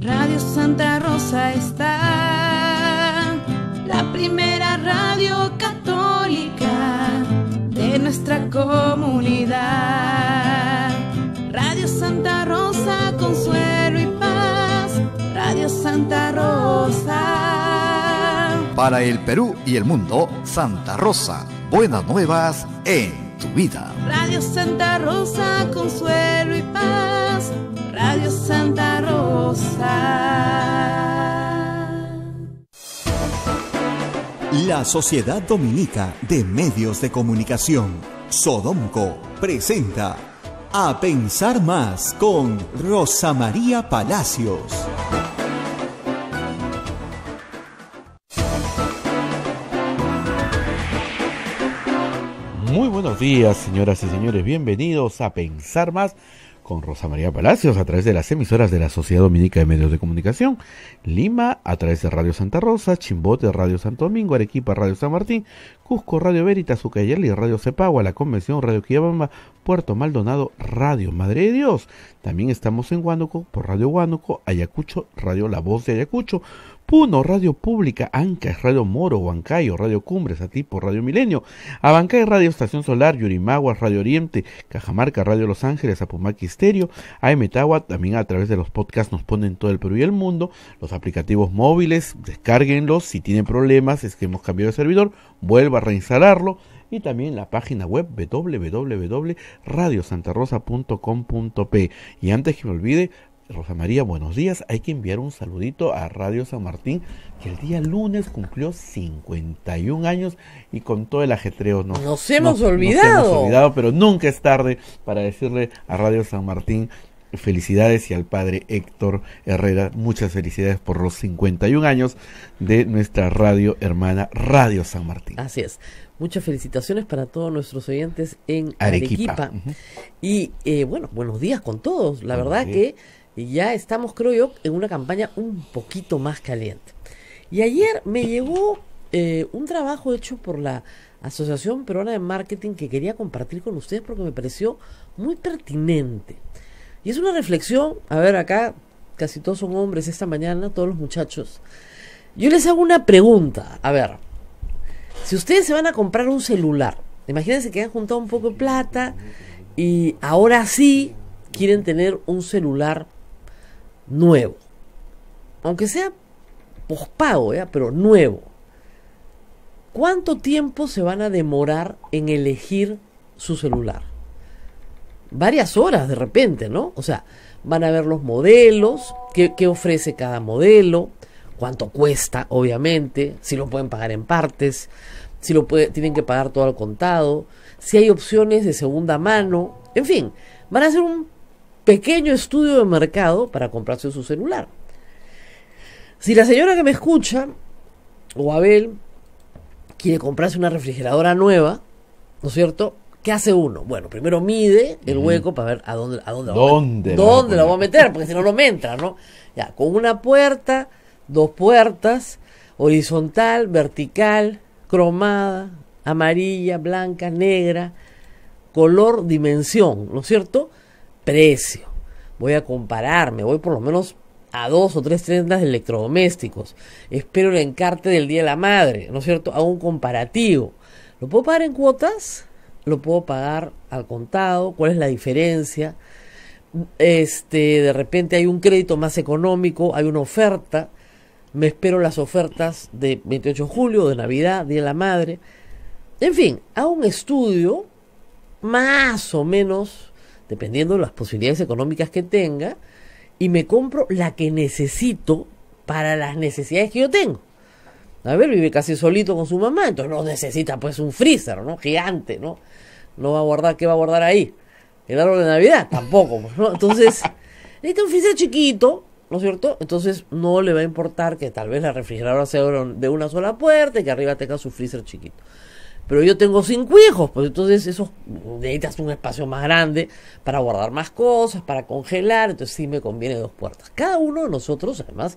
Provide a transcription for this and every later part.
Radio Santa Rosa está, la primera radio católica de nuestra comunidad. Radio Santa Rosa, consuelo y paz. Radio Santa Rosa. Para el Perú y el mundo, Santa Rosa, buenas nuevas en tu vida. Radio Santa Rosa, consuelo y paz. Radio Santa Rosa. La Sociedad Dominica de Medios de Comunicación, Sodomco, presenta A Pensar Más con Rosa María Palacios. Muy buenos días, señoras y señores. Bienvenidos a Pensar Más con Rosa María Palacios a través de las emisoras de la Sociedad Dominica de Medios de Comunicación, Lima a través de Radio Santa Rosa, Chimbote Radio Santo Domingo, Arequipa Radio San Martín, Cusco Radio Veritas, Ucayali Radio Cepagua, La Convención Radio Quillabamba, Puerto Maldonado Radio Madre de Dios. También estamos en Huánuco por Radio Huánuco, Ayacucho Radio La Voz de Ayacucho, Puno, Radio Pública, Anca, Radio Moro, Huancayo, Radio Cumbres, Atipo, Radio Milenio, Abancay, Radio Estación Solar, Yurimagua, Radio Oriente, Cajamarca, Radio Los Ángeles, Apumaki, Stereo, AM Tawa, también a través de los podcasts nos ponen todo el Perú y el mundo, los aplicativos móviles, descárguenlos, si tienen problemas, es que hemos cambiado de servidor, vuelva a reinstalarlo, y también la página web www.radiosantarosa.com.p. Y antes que me olvide, Rosa María, buenos días. Hay que enviar un saludito a Radio San Martín, que el día lunes cumplió 51 años y con todo el ajetreo nos, nos hemos olvidado. pero nunca es tarde para decirle a Radio San Martín felicidades y al padre Héctor Herrera, muchas felicidades por los 51 años de nuestra radio hermana Radio San Martín. Así es. Muchas felicitaciones para todos nuestros oyentes en Arequipa. Y eh, bueno, buenos días con todos. La verdad que y ya estamos, creo yo, en una campaña un poquito más caliente. Y ayer me llegó eh, un trabajo hecho por la Asociación Peruana de Marketing que quería compartir con ustedes porque me pareció muy pertinente. Y es una reflexión, a ver, acá casi todos son hombres esta mañana, todos los muchachos. Yo les hago una pregunta, a ver, si ustedes se van a comprar un celular, imagínense que han juntado un poco de plata y ahora sí quieren tener un celular nuevo. Aunque sea pospago, pero nuevo. ¿Cuánto tiempo se van a demorar en elegir su celular? Varias horas de repente, ¿no? O sea, van a ver los modelos, qué, ofrece cada modelo, cuánto cuesta, obviamente, si lo pueden pagar en partes, si lo tienen que pagar todo al contado, si hay opciones de segunda mano, en fin, van a hacer un pequeño estudio de mercado para comprarse su celular. Si la señora que me escucha, o Abel, quiere comprarse una refrigeradora nueva, ¿no es cierto? ¿Qué hace uno? Bueno, primero mide el hueco para ver a dónde, a dónde, ¿Dónde, dónde la voy a meter, porque si no, no me entra, ¿no? Ya, con una puerta, dos puertas, horizontal, vertical, cromada, amarilla, blanca, negra, color, dimensión, ¿no es cierto? precio, voy a compararme, voy por lo menos a dos o tres tiendas de electrodomésticos, espero el encarte del Día de la Madre, ¿no es cierto? Hago un comparativo. ¿Lo puedo pagar en cuotas? ¿Lo puedo pagar al contado? ¿Cuál es la diferencia? Este, de repente hay un crédito más económico, hay una oferta. Me espero las ofertas de 28 de julio, de Navidad, Día de la Madre. En fin, hago un estudio más o menos dependiendo de las posibilidades económicas que tenga, y me compro la que necesito para las necesidades que yo tengo. A ver, vive casi solito con su mamá, entonces no necesita pues un freezer, ¿no? Gigante, ¿no? No va a guardar, ¿qué va a guardar ahí? El árbol de Navidad, tampoco, pues, ¿no? Entonces, necesita un freezer chiquito, ¿no es cierto? Entonces no le va a importar que tal vez la refrigeradora sea de una sola puerta y que arriba tenga su freezer chiquito. Pero yo tengo cinco hijos, pues entonces esos mm, necesitas un espacio más grande para guardar más cosas, para congelar, entonces sí me conviene dos puertas. Cada uno de nosotros, además,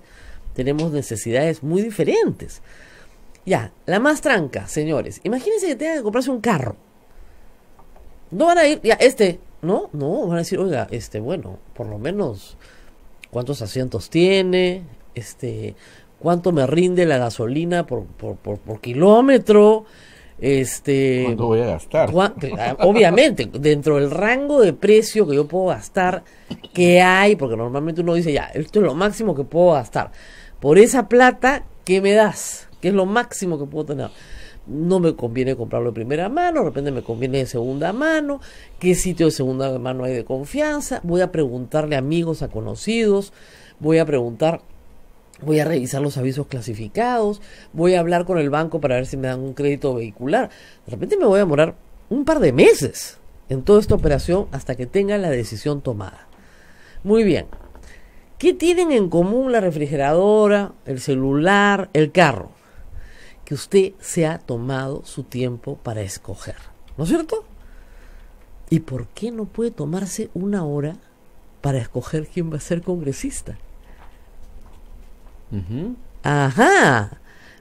tenemos necesidades muy diferentes. Ya, la más tranca, señores. Imagínense que tengan que comprarse un carro. No van a ir, ya, este, no, no, van a decir, oiga, este, bueno, por lo menos, ¿cuántos asientos tiene? Este, ¿cuánto me rinde la gasolina por, por kilómetro? Este, ¿Cuánto voy a gastar? Ah, obviamente, dentro del rango de precio que yo puedo gastar, que hay, porque normalmente uno dice, ya, esto es lo máximo que puedo gastar. Por esa plata, ¿qué me das? ¿Qué es lo máximo que puedo tener? no me conviene comprarlo de primera mano, de repente me conviene de segunda mano, qué sitio de segunda mano hay de confianza, voy a preguntarle a amigos, a conocidos, voy a preguntar voy a revisar los avisos clasificados, voy a hablar con el banco para ver si me dan un crédito vehicular. De repente me voy a demorar un par de meses en toda esta operación hasta que tenga la decisión tomada. Muy bien. ¿Qué tienen en común la refrigeradora, el celular, el carro? Que usted se ha tomado su tiempo para escoger, ¿no es cierto? ¿Y por qué no puede tomarse una hora para escoger quién va a ser congresista? Ajá.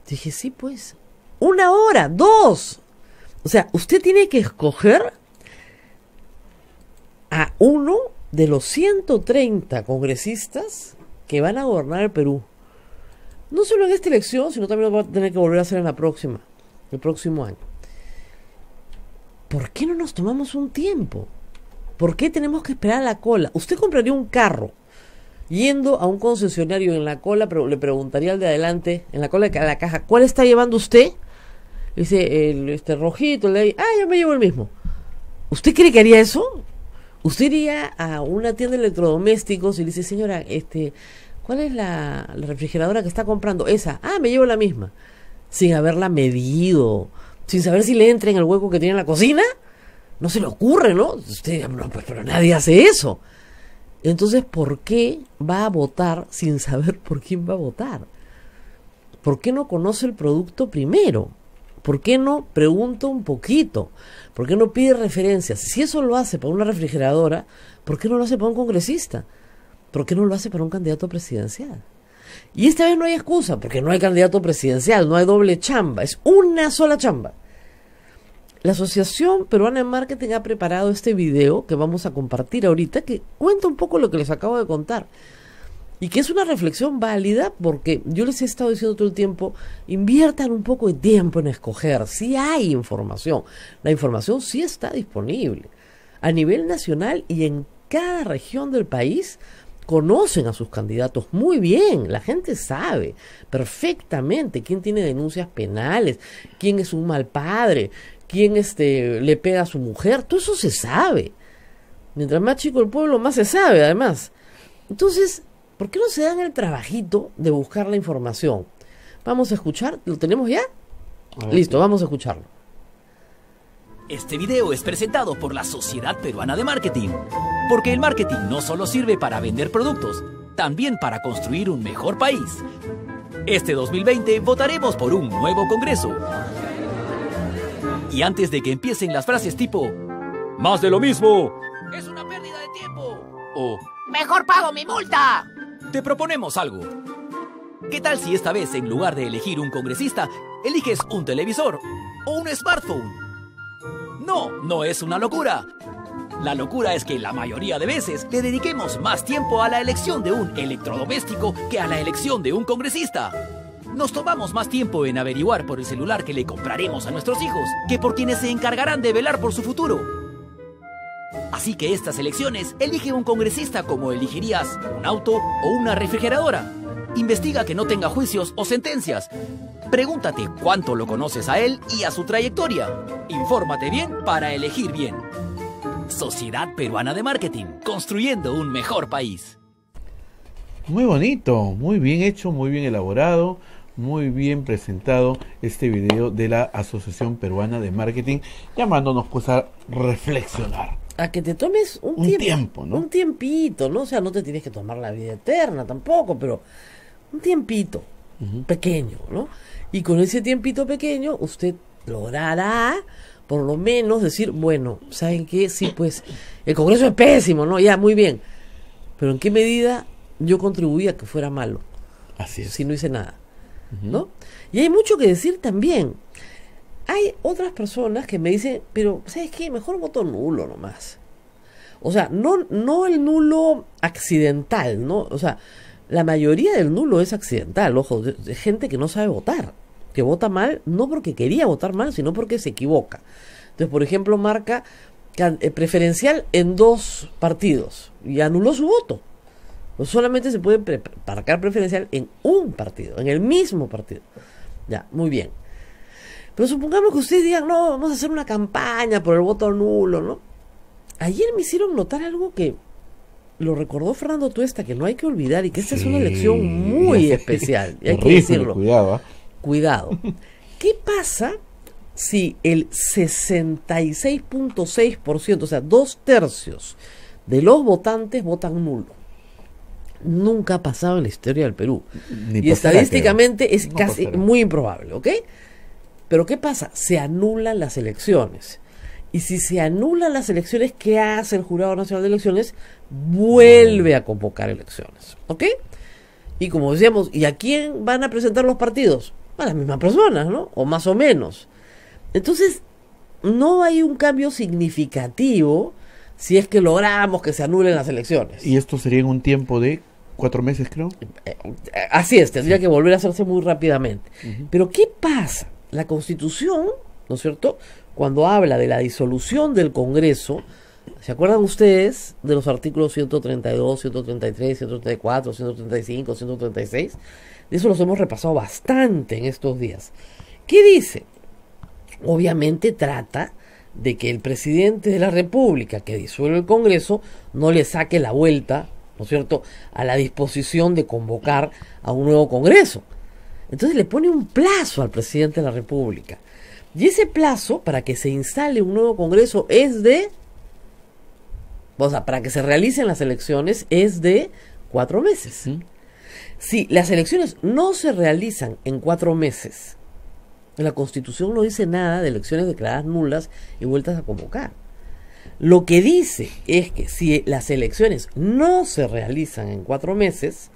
Dije, sí, pues. Una hora, dos. O sea, usted tiene que escoger a uno de los 130 congresistas que van a gobernar el Perú. No solo en esta elección, sino también lo va a tener que volver a hacer en la próxima, el próximo año. ¿Por qué no nos tomamos un tiempo? ¿Por qué tenemos que esperar a la cola? Usted compraría un carro Yendo a un concesionario en la cola, pero le preguntaría al de adelante, en la cola de la caja, ¿cuál está llevando usted? Dice, el, este rojito, le ah, yo me llevo el mismo. ¿Usted cree que haría eso? Usted iría a una tienda de electrodomésticos y le dice, señora, este, ¿cuál es la, refrigeradora que está comprando? Esa, ah, me llevo la misma. Sin haberla medido, sin saber si le entra en el hueco que tiene en la cocina. No se le ocurre, ¿no? Usted, no, pues, pero nadie hace eso. Entonces, ¿por qué va a votar sin saber por quién va a votar? ¿Por qué no conoce el producto primero? ¿Por qué no pregunta un poquito? ¿Por qué no pide referencias? Si eso lo hace para una refrigeradora, ¿por qué no lo hace para un congresista? ¿Por qué no lo hace para un candidato presidencial? Y esta vez no hay excusa, porque no hay candidato presidencial, no hay doble chamba, es una sola chamba. La Asociación Peruana de Marketing ha preparado este video que vamos a compartir ahorita, que cuenta un poco lo que les acabo de contar. Y que es una reflexión válida porque yo les he estado diciendo todo el tiempo, inviertan un poco de tiempo en escoger. si hay información. La información sí está disponible. A nivel nacional y en cada región del país conocen a sus candidatos muy bien, la gente sabe perfectamente quién tiene denuncias penales, quién es un mal padre, quién este, le pega a su mujer, todo eso se sabe. Mientras más chico el pueblo, más se sabe, además. Entonces, ¿por qué no se dan el trabajito de buscar la información? Vamos a escuchar, ¿lo tenemos ya? Ah, Listo, vamos a escucharlo. Este video es presentado por la Sociedad Peruana de Marketing, porque el marketing no solo sirve para vender productos, también para construir un mejor país. Este 2020 votaremos por un nuevo Congreso y antes de que empiecen las frases tipo, más de lo mismo. Es una pérdida de tiempo. O, mejor pago mi multa. Te proponemos algo. ¿Qué tal si esta vez, en lugar de elegir un congresista, eliges un televisor o un smartphone? No, no es una locura. La locura es que la mayoría de veces le dediquemos más tiempo a la elección de un electrodoméstico que a la elección de un congresista. Nos tomamos más tiempo en averiguar por el celular que le compraremos a nuestros hijos que por quienes se encargarán de velar por su futuro. Así que estas elecciones elige un congresista como elegirías un auto o una refrigeradora. Investiga que no tenga juicios o sentencias. Pregúntate cuánto lo conoces a él y a su trayectoria. Infórmate bien para elegir bien. Sociedad Peruana de Marketing, construyendo un mejor país. Muy bonito, muy bien hecho, muy bien elaborado, muy bien presentado este video de la Asociación Peruana de Marketing, llamándonos pues a reflexionar. A que te tomes un, tiempo, ¿no? Un tiempito, ¿no? O sea, no te tienes que tomar la vida eterna tampoco, pero un tiempito Un pequeño, ¿no? Y con ese tiempito pequeño usted logrará por lo menos decir, bueno, ¿saben qué? Sí, pues el Congreso es pésimo, ¿no? Ya, muy bien. Pero ¿en qué medida yo contribuía a que fuera malo? Así es. Si no hice nada. ¿no? Y hay mucho que decir también. Hay otras personas que me dicen, pero ¿sabes qué? Mejor voto nulo nomás. O sea, no, no el nulo accidental, ¿no? O sea, la mayoría del nulo es accidental, ojo, de gente que no sabe votar, que vota mal, no porque quería votar mal, sino porque se equivoca. Entonces, por ejemplo, marca eh, preferencial en dos partidos y anuló su voto. Pues solamente se puede pre preferencial en un partido, en el mismo partido. Ya, muy bien. Pero supongamos que ustedes digan, no, vamos a hacer una campaña por el voto nulo, ¿no? Ayer me hicieron notar algo que lo recordó Fernando Tuesta, que no hay que olvidar y que esta es una elección muy especial, y hay que decirlo. Cuidado. ¿ah? Cuidado. ¿Qué pasa si el 66.6%, o sea, dos tercios de los votantes votan nulo? nunca ha pasado en la historia del Perú. y estadísticamente es casi muy improbable, ¿ok? Pero ¿qué pasa? Se anulan las elecciones. Y si se anulan las elecciones, ¿qué hace el Jurado Nacional de Elecciones? Vuelve a convocar elecciones, ¿ok? Y como decíamos, ¿y a quién van a presentar los partidos? A las mismas personas, ¿no? O más o menos. Entonces, no hay un cambio significativo si es que logramos que se anulen las elecciones. Y esto sería en un tiempo de Cuatro meses, creo. Eh, así es, tendría que volver a hacerse muy rápidamente. Pero ¿qué pasa? La Constitución, ¿no es cierto? Cuando habla de la disolución del Congreso, ¿se acuerdan ustedes de los artículos 132, 133, 134, 135, 136? De eso los hemos repasado bastante en estos días. ¿Qué dice? Obviamente trata de que el presidente de la República que disuelve el Congreso no le saque la vuelta cierto?, a la disposición de convocar a un nuevo Congreso. Entonces le pone un plazo al presidente de la República. Y ese plazo para que se instale un nuevo Congreso es de, o sea, para que se realicen las elecciones es de cuatro meses. Si las elecciones no se realizan en cuatro meses, la Constitución no dice nada de elecciones declaradas nulas y vueltas a convocar. Lo que dice es que si las elecciones no se realizan en cuatro meses,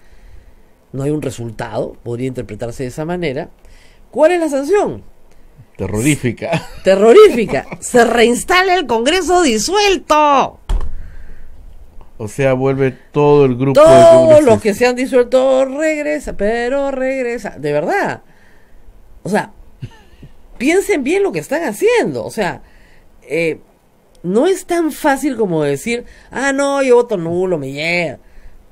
no hay un resultado, podría interpretarse de esa manera, ¿cuál es la sanción? Terrorífica. Terrorífica. se reinstala el Congreso disuelto. O sea, vuelve todo el grupo. Todos los que se han disuelto regresa, pero regresa. De verdad. O sea, piensen bien lo que están haciendo. O sea, eh, no es tan fácil como decir, ah, no, yo voto nulo, me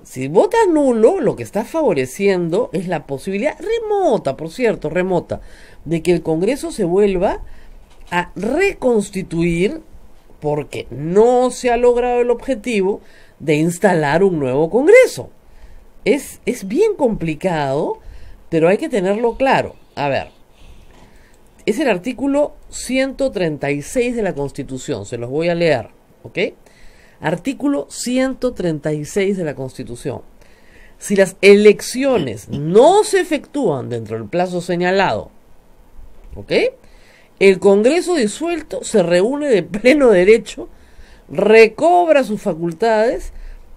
Si votas nulo, lo que está favoreciendo es la posibilidad remota, por cierto, remota, de que el Congreso se vuelva a reconstituir porque no se ha logrado el objetivo de instalar un nuevo Congreso. Es, es bien complicado, pero hay que tenerlo claro. A ver, es el artículo 136 de la Constitución. Se los voy a leer, ¿ok? Artículo 136 de la Constitución. Si las elecciones no se efectúan dentro del plazo señalado, ¿ok? El Congreso disuelto se reúne de pleno derecho, recobra sus facultades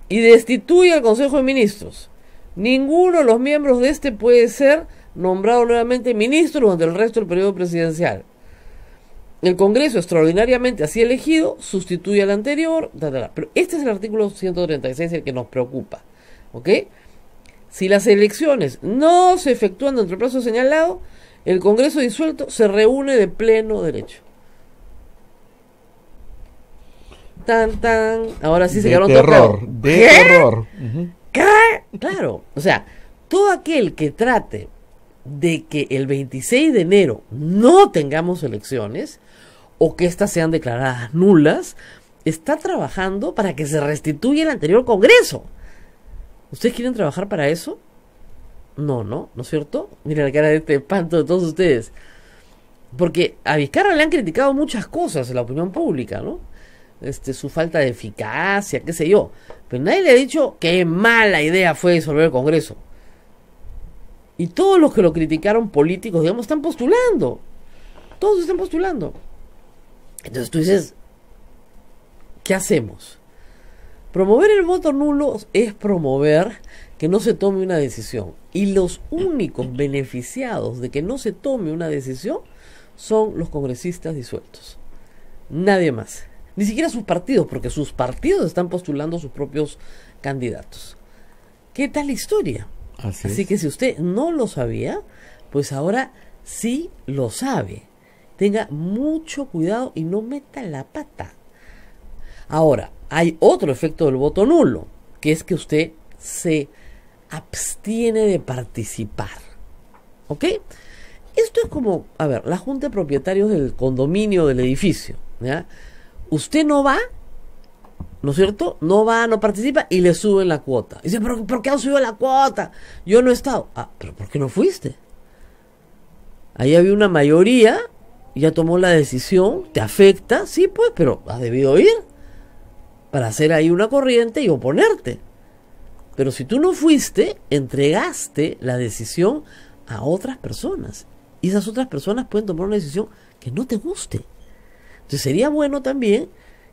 y destituye al Consejo de Ministros. Ninguno de los miembros de este puede ser nombrado nuevamente ministro durante el resto del periodo presidencial. El Congreso extraordinariamente así elegido sustituye al anterior. Pero este es el artículo 136 el que nos preocupa. ¿Ok? Si las elecciones no se efectúan dentro del plazo señalado, el Congreso disuelto se reúne de pleno derecho. Tan, tan. Ahora sí se quedaron De ¿Qué? terror. Claro. O sea, todo aquel que trate de que el 26 de enero no tengamos elecciones, o que éstas sean declaradas nulas, está trabajando para que se restituya el anterior Congreso. ¿Ustedes quieren trabajar para eso? No, no, ¿no es cierto? Miren la cara de este espanto de todos ustedes. Porque a Vizcarra le han criticado muchas cosas en la opinión pública, ¿no? Este, su falta de eficacia, qué sé yo. Pero nadie le ha dicho qué mala idea fue disolver el Congreso. Y todos los que lo criticaron políticos, digamos, están postulando. Todos están postulando. Entonces tú dices, ¿qué hacemos? Promover el voto nulo es promover que no se tome una decisión. Y los únicos beneficiados de que no se tome una decisión son los congresistas disueltos. Nadie más. Ni siquiera sus partidos, porque sus partidos están postulando sus propios candidatos. ¿Qué tal historia? Así, que si usted no lo sabía, pues ahora sí lo sabe tenga mucho cuidado y no meta la pata. Ahora, hay otro efecto del voto nulo, que es que usted se abstiene de participar. ¿Ok? Esto es como, a ver, la junta de propietarios del condominio del edificio. ¿ya? Usted no va, ¿no es cierto? No va, no participa y le suben la cuota. Y dice, ¿pero por qué han subido la cuota? Yo no he estado. Ah, pero ¿por qué no fuiste? Ahí había una mayoría ya tomó la decisión, te afecta, sí, pues, pero has debido ir para hacer ahí una corriente y oponerte. Pero si tú no fuiste, entregaste la decisión a otras personas. Y esas otras personas pueden tomar una decisión que no te guste. Entonces sería bueno también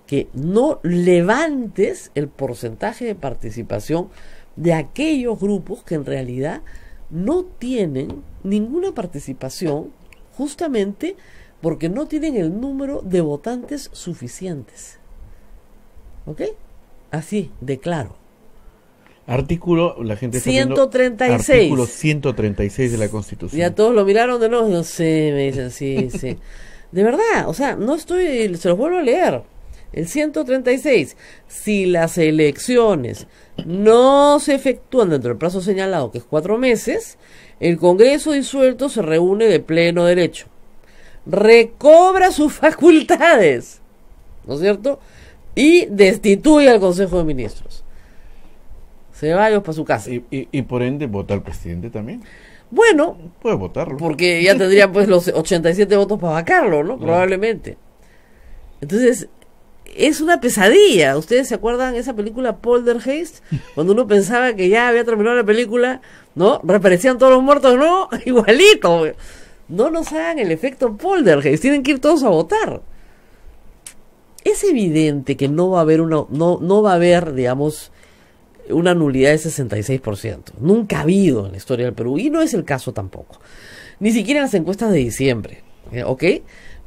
que no levantes el porcentaje de participación de aquellos grupos que en realidad no tienen ninguna participación justamente porque no tienen el número de votantes suficientes. ¿Ok? Así, de claro. Artículo, la gente está 136. artículo 136 de la Constitución. Ya todos lo miraron de nuevo, no sé, me dicen, sí, sí. De verdad, o sea, no estoy, se los vuelvo a leer. El 136, si las elecciones no se efectúan dentro del plazo señalado, que es cuatro meses, el Congreso disuelto se reúne de pleno derecho recobra sus facultades, ¿no es cierto? Y destituye al Consejo de Ministros. se va ellos para su casa. ¿Y, por ende vota al presidente también? Bueno. Puede votarlo. Porque ya tendría pues los 87 votos para vacarlo, ¿no? Probablemente. Entonces, es una pesadilla. ¿Ustedes se acuerdan de esa película Poltergeist? Cuando uno pensaba que ya había terminado la película, ¿no? Reaparecían todos los muertos, ¿no? Igualito. No nos hagan el efecto poltergeist, tienen que ir todos a votar. Es evidente que no va a haber una no, no va a haber, digamos, una nulidad de 66%. Nunca ha habido en la historia del Perú y no es el caso tampoco. Ni siquiera en las encuestas de diciembre, ¿eh? ¿ok?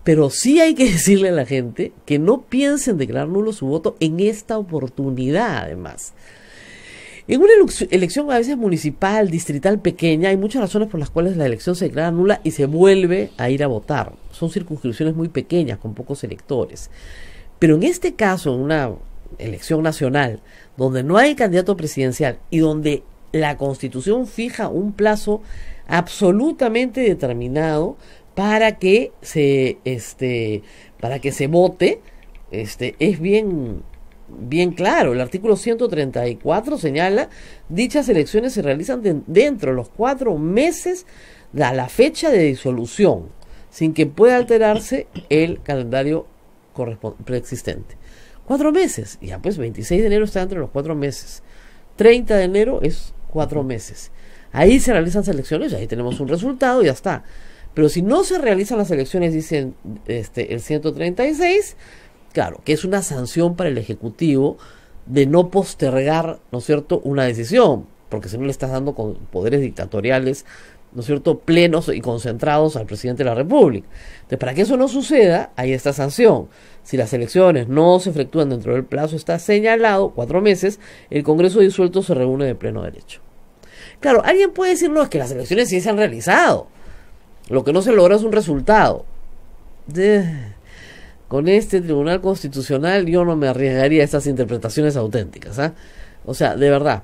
Pero sí hay que decirle a la gente que no piensen declarar nulo su voto en esta oportunidad, además. En una elección a veces municipal, distrital, pequeña, hay muchas razones por las cuales la elección se declara nula y se vuelve a ir a votar. Son circunscripciones muy pequeñas, con pocos electores. Pero en este caso, en una elección nacional, donde no hay candidato presidencial y donde la constitución fija un plazo absolutamente determinado para que se este para que se vote este es bien bien claro. El artículo 134 señala, dichas elecciones se realizan dentro de los cuatro meses a la fecha de disolución, sin que pueda alterarse el calendario preexistente. Cuatro meses, ya pues 26 de enero está entre los cuatro meses. 30 de enero es cuatro meses. Ahí se realizan selecciones, ahí tenemos un resultado y ya está. Pero si no se realizan las elecciones, dicen este, el 136, Claro, que es una sanción para el Ejecutivo de no postergar, ¿no es cierto?, una decisión, porque si no le estás dando con poderes dictatoriales, ¿no es cierto?, plenos y concentrados al presidente de la República. Entonces, para que eso no suceda, hay esta sanción. Si las elecciones no se efectúan dentro del plazo, está señalado, cuatro meses, el Congreso disuelto se reúne de pleno derecho. Claro, alguien puede decirnos que las elecciones sí se han realizado. Lo que no se logra es un resultado. De con este Tribunal Constitucional yo no me arriesgaría a estas interpretaciones auténticas. ¿ah? O sea, de verdad,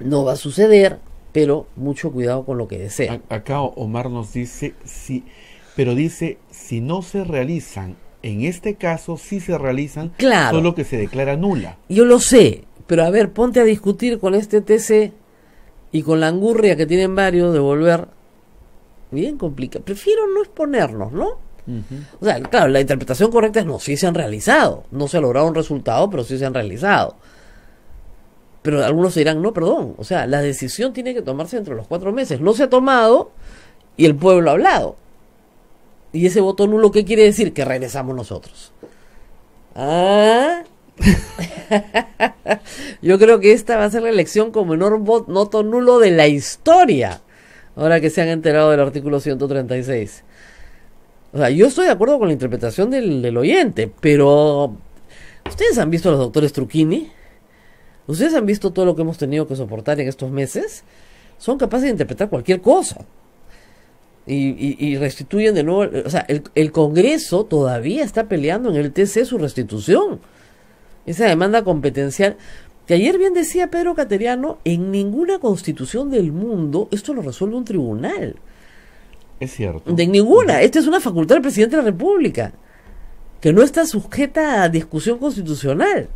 no va a suceder, pero mucho cuidado con lo que desea. Acá Omar nos dice, sí, pero dice, si no se realizan, en este caso sí se realizan, solo que se declara nula. Yo lo sé, pero a ver, ponte a discutir con este TC y con la angurria que tienen varios de volver. Bien complicado. Prefiero no exponernos, ¿no? O sea, claro, la interpretación correcta es no, si se han realizado. No se ha logrado un resultado, pero sí se han realizado. Pero algunos dirán, no, perdón. O sea, la decisión tiene que tomarse entre los cuatro meses. No se ha tomado y el pueblo ha hablado. ¿Y ese voto nulo qué quiere decir? Que regresamos nosotros. Ah. Yo creo que esta va a ser la elección con menor voto nulo de la historia. Ahora que se han enterado del artículo 136. O sea, yo estoy de acuerdo con la interpretación del, oyente, pero ¿ustedes han visto a los doctores Trucchini? ¿Ustedes han visto todo lo que hemos tenido que soportar en estos meses? Son capaces de interpretar cualquier cosa. Y, restituyen de nuevo, o sea, el, el, Congreso todavía está peleando en el TC su restitución. Esa demanda competencial, que ayer bien decía Pedro Cateriano, en ninguna constitución del mundo esto lo resuelve un tribunal. Es cierto. De ninguna. Esta es una facultad del presidente de la República, que no está sujeta a discusión constitucional.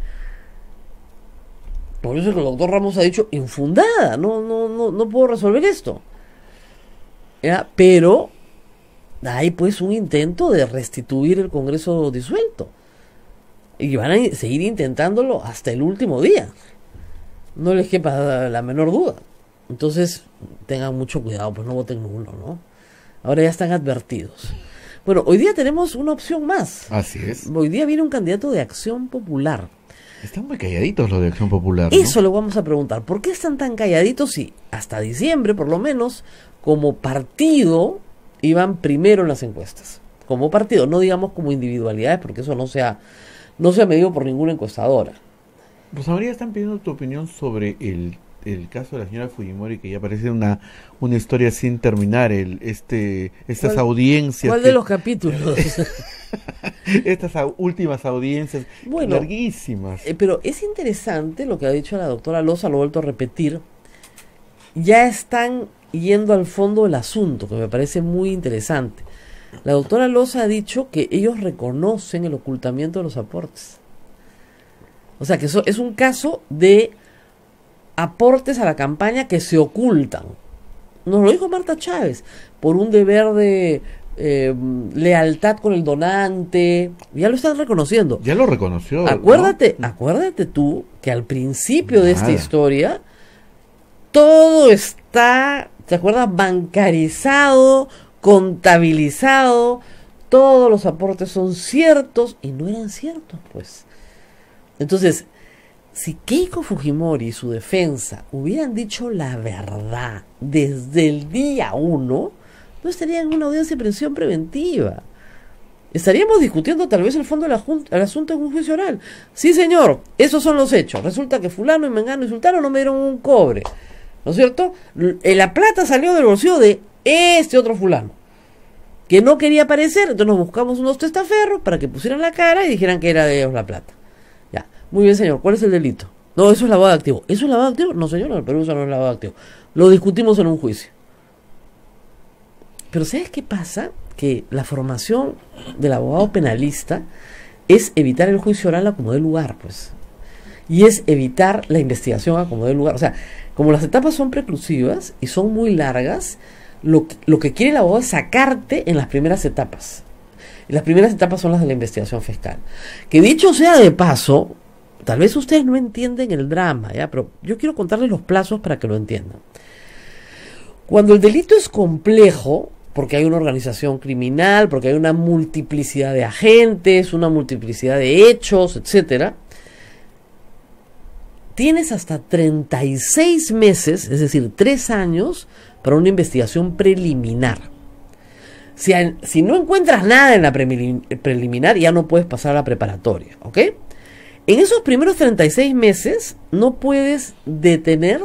Por eso es que el doctor Ramos ha dicho infundada, no, no, no, no puedo resolver esto. ¿Ya? Pero hay pues un intento de restituir el Congreso disuelto. Y van a seguir intentándolo hasta el último día. No les quepa la menor duda. Entonces, tengan mucho cuidado, pues no voten uno, ¿no? Ahora ya están advertidos. Bueno, hoy día tenemos una opción más. Así es. Hoy día viene un candidato de Acción Popular. Están muy calladitos los de Acción Popular. Eso lo vamos a preguntar. ¿Por qué están tan calladitos si hasta diciembre, por lo menos, como partido, iban primero en las encuestas? Como partido, no digamos como individualidades, porque eso no se ha, no sea medido por ninguna encuestadora. Pues ahora están pidiendo tu opinión sobre el el caso de la señora Fujimori, que ya parece una, una historia sin terminar, el, este, estas audiencias. ¿Cuál de los capítulos? estas últimas audiencias larguísimas. Eh, pero es interesante lo que ha dicho la doctora Loza, lo vuelto a repetir. Ya están yendo al fondo del asunto, que me parece muy interesante. La doctora Loza ha dicho que ellos reconocen el ocultamiento de los aportes. O sea, que eso es un caso de aportes a la campaña que se ocultan. Nos lo dijo Marta Chávez, por un deber de eh, lealtad con el donante. Ya lo están reconociendo. Ya lo reconoció. Acuérdate, acuérdate tú que al principio de esta historia todo está, ¿te acuerdas? Bancarizado, contabilizado, todos los aportes son ciertos y no eran ciertos, pues. Entonces, si Keiko Fujimori y su defensa hubieran dicho la verdad desde el día uno, no estarían en una audiencia de prisión preventiva. Estaríamos discutiendo tal vez el fondo del asunto en un juicio Sí, señor, esos son los hechos. Resulta que fulano y mengano insultaron, no me dieron un cobre. ¿No es cierto? Eh, la plata salió del bolsillo de este otro fulano. Que no quería aparecer, entonces nos buscamos unos testaferros para que pusieran la cara y dijeran que era de ellos la plata. Muy bien, señor, ¿cuál es el delito? No, eso es lavado de activo. ¿Eso es lavado de activo? No, señor, el Perú eso no es lavado de activo. Lo discutimos en un juicio. Pero ¿sabes qué pasa? Que la formación del abogado penalista es evitar el juicio oral a como dé lugar, pues. Y es evitar la investigación a como dé lugar. O sea, como las etapas son preclusivas y son muy largas, lo, lo que quiere el abogado es sacarte en las primeras etapas. Y las primeras etapas son las de la investigación fiscal. Que dicho sea de paso, tal vez ustedes no entienden el drama, ¿ya? pero yo quiero contarles los plazos para que lo entiendan. Cuando el delito es complejo, porque hay una organización criminal, porque hay una multiplicidad de agentes, una multiplicidad de hechos, etc tienes hasta 36 meses, es decir, 3 años, para una investigación preliminar. Si, si no encuentras nada en la preliminar, ya no puedes pasar a la preparatoria, ¿ok? En esos primeros 36 meses no puedes detener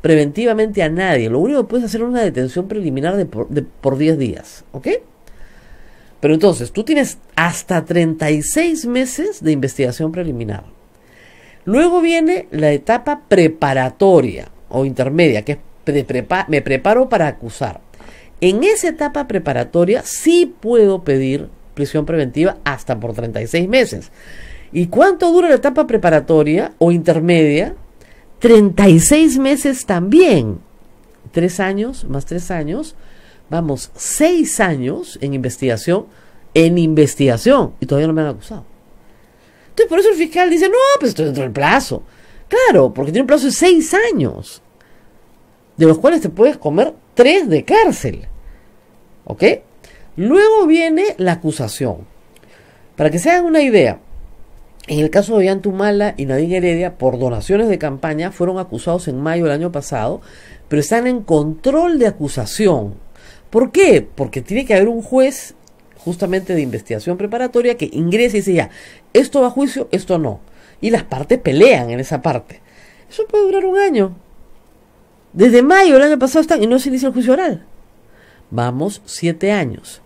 preventivamente a nadie. Lo único que puedes hacer es una detención preliminar por, 10 días. ¿Ok? Pero entonces, tú tienes hasta 36 meses de investigación preliminar. Luego viene la etapa preparatoria o intermedia, que es me preparo para acusar. En esa etapa preparatoria sí puedo pedir prisión preventiva hasta por 36 meses. ¿Y cuánto dura la etapa preparatoria o intermedia? 36 meses también. Tres años más tres años. Vamos, seis años en investigación, en investigación, y todavía no me han acusado. Entonces, por eso el fiscal dice, no, pues estoy dentro del plazo. Claro, porque tiene un plazo de seis años, de los cuales te puedes comer tres de cárcel. ¿Ok? Luego viene la acusación. Para que se hagan una idea, en el caso de Ollantumala y Nadine Heredia, por donaciones de campaña, fueron acusados en mayo del año pasado, pero están en control de acusación. ¿Por qué? Porque tiene que haber un juez justamente de investigación preparatoria que ingrese y dice ya, esto va a juicio, esto no. Y las partes pelean en esa parte. Eso puede durar un año. Desde mayo del año pasado están y no se inicia el juicio oral. Vamos siete años.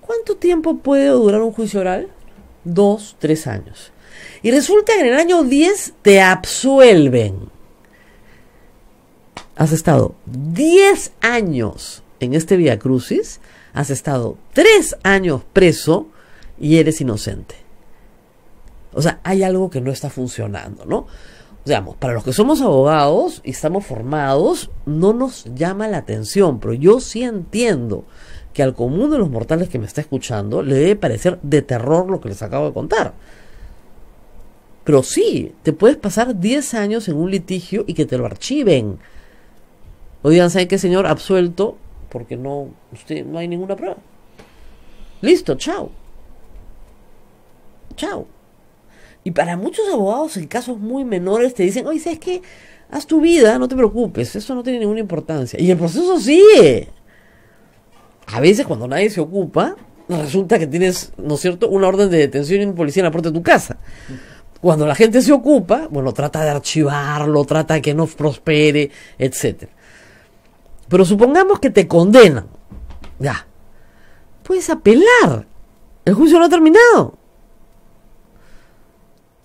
¿Cuánto tiempo puede durar un juicio oral? Dos, tres años. Y resulta que en el año 10 te absuelven. Has estado 10 años en este Via Crucis, has estado 3 años preso y eres inocente. O sea, hay algo que no está funcionando, ¿no? sea, para los que somos abogados y estamos formados, no nos llama la atención, pero yo sí entiendo que al común de los mortales que me está escuchando le debe parecer de terror lo que les acabo de contar. Pero sí, te puedes pasar 10 años en un litigio y que te lo archiven. O digan, ¿saben qué, señor? Absuelto, porque no, usted, no hay ninguna prueba. Listo, chao. Chao. Y para muchos abogados en casos muy menores te dicen, oye, ¿sabes qué? Haz tu vida, no te preocupes, eso no tiene ninguna importancia. Y el proceso sigue. A veces cuando nadie se ocupa, resulta que tienes, ¿no es cierto?, una orden de detención y un policía en la puerta de tu casa. Cuando la gente se ocupa, bueno, trata de archivarlo, trata de que no prospere, etc. Pero supongamos que te condenan. Ya. Puedes apelar. El juicio no ha terminado.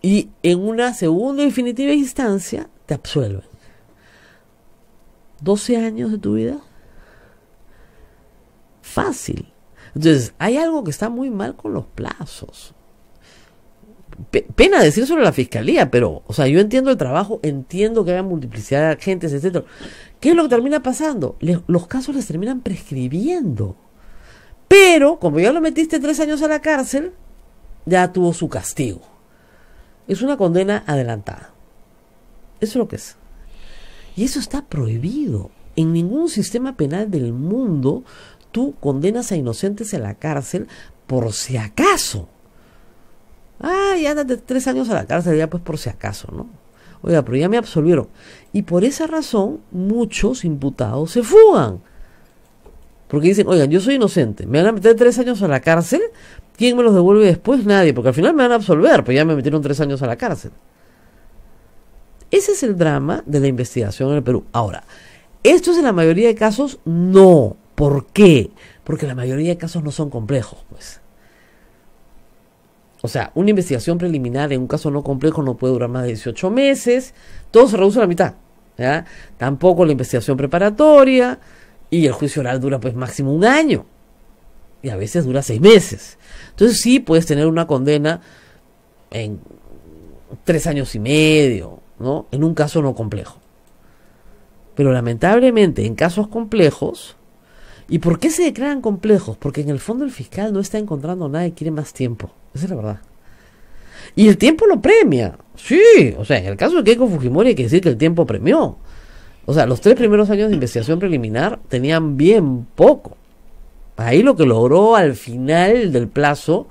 Y en una segunda y definitiva instancia te absuelven. 12 años de tu vida. Fácil. Entonces, hay algo que está muy mal con los plazos pena decir sobre la fiscalía, pero, o sea, yo entiendo el trabajo, entiendo que haya multiplicidad de agentes, etcétera. ¿Qué es lo que termina pasando? los casos les terminan prescribiendo. Pero, como ya lo metiste tres años a la cárcel, ya tuvo su castigo. Es una condena adelantada. Eso es lo que es. Y eso está prohibido. En ningún sistema penal del mundo tú condenas a inocentes a la cárcel por si acaso. Ah, ya de tres años a la cárcel, ya pues por si acaso, ¿no? Oiga, pero ya me absolvieron. Y por esa razón, muchos imputados se fugan. Porque dicen, oigan, yo soy inocente, me van a meter tres años a la cárcel, ¿quién me los devuelve después? Nadie, porque al final me van a absolver, pues ya me metieron tres años a la cárcel. Ese es el drama de la investigación en el Perú. Ahora, ¿esto es en la mayoría de casos? No. ¿Por qué? Porque la mayoría de casos no son complejos, pues. O sea, una investigación preliminar en un caso no complejo no puede durar más de 18 meses. Todo se reduce a la mitad. Tampoco la investigación preparatoria. Y el juicio oral dura pues máximo un año. Y a veces dura seis meses. Entonces sí puedes tener una condena en tres años y medio, ¿no? En un caso no complejo. Pero lamentablemente en casos complejos... ¿Y por qué se declaran complejos? Porque en el fondo el fiscal no está encontrando nada y quiere más tiempo. Esa es la verdad. Y el tiempo lo premia. Sí, o sea, en el caso de Keiko Fujimori hay que decir que el tiempo premió. O sea, los tres primeros años de investigación preliminar tenían bien poco. Ahí lo que logró al final del plazo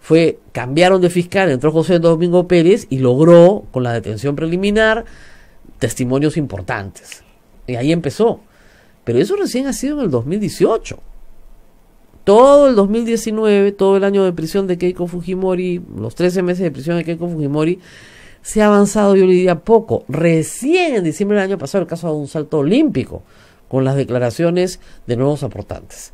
fue cambiaron de fiscal, entró José Domingo Pérez y logró con la detención preliminar testimonios importantes. Y ahí empezó. Pero eso recién ha sido en el 2018 todo el 2019, todo el año de prisión de Keiko Fujimori, los 13 meses de prisión de Keiko Fujimori, se ha avanzado, yo le diría, poco. Recién en diciembre del año pasado el caso ha dado un salto olímpico con las declaraciones de nuevos aportantes.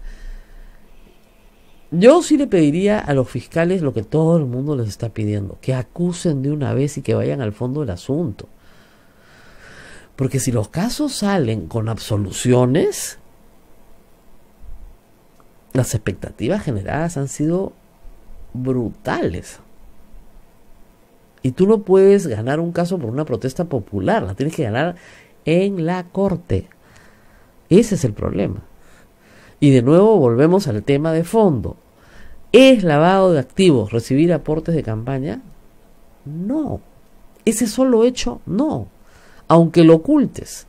Yo sí le pediría a los fiscales lo que todo el mundo les está pidiendo, que acusen de una vez y que vayan al fondo del asunto. Porque si los casos salen con absoluciones, las expectativas generadas han sido brutales. Y tú no puedes ganar un caso por una protesta popular, la tienes que ganar en la corte. Ese es el problema. Y de nuevo volvemos al tema de fondo. ¿Es lavado de activos recibir aportes de campaña? No. Ese solo hecho, no. Aunque lo ocultes.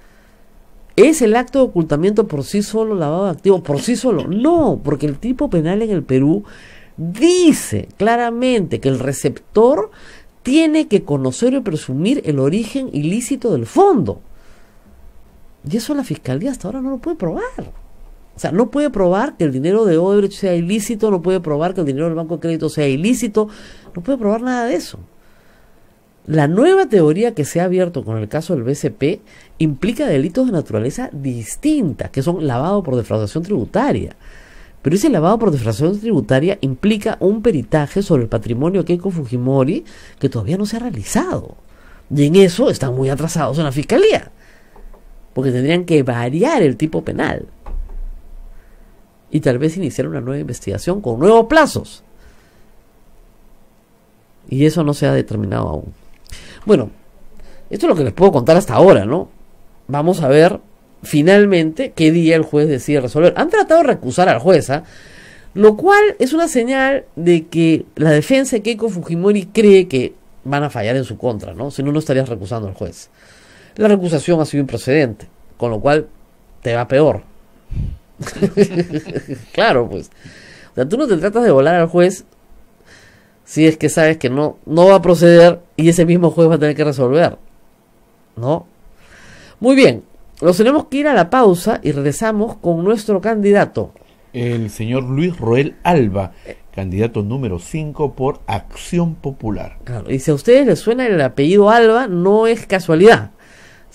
¿Es el acto de ocultamiento por sí solo lavado de activos? Por sí solo. No, porque el tipo penal en el Perú dice claramente que el receptor tiene que conocer y presumir el origen ilícito del fondo. Y eso la fiscalía hasta ahora no lo puede probar. O sea, no puede probar que el dinero de Odebrecht sea ilícito, no puede probar que el dinero del Banco de Crédito sea ilícito, no puede probar nada de eso. La nueva teoría que se ha abierto con el caso del BCP implica delitos de naturaleza distinta, que son lavado por defraudación tributaria. Pero ese lavado por defraudación tributaria implica un peritaje sobre el patrimonio que con Fujimori que todavía no se ha realizado. Y en eso están muy atrasados en la fiscalía, porque tendrían que variar el tipo penal. Y tal vez iniciar una nueva investigación con nuevos plazos. Y eso no se ha determinado aún. Bueno, esto es lo que les puedo contar hasta ahora, ¿no? Vamos a ver finalmente qué día el juez decide resolver. Han tratado de recusar al juez, ¿ah? Lo cual es una señal de que la defensa de Keiko Fujimori cree que van a fallar en su contra, ¿no? Si no, no estarías recusando al juez. La recusación ha sido improcedente, con lo cual te va peor. claro, pues. O sea, tú no te tratas de volar al juez si es que sabes que no, no va a proceder y ese mismo juez va a tener que resolver. ¿No? Muy bien, nos tenemos que ir a la pausa y regresamos con nuestro candidato. El señor Luis Roel Alba, candidato número 5 por Acción Popular. y si a ustedes les suena el apellido Alba, no es casualidad.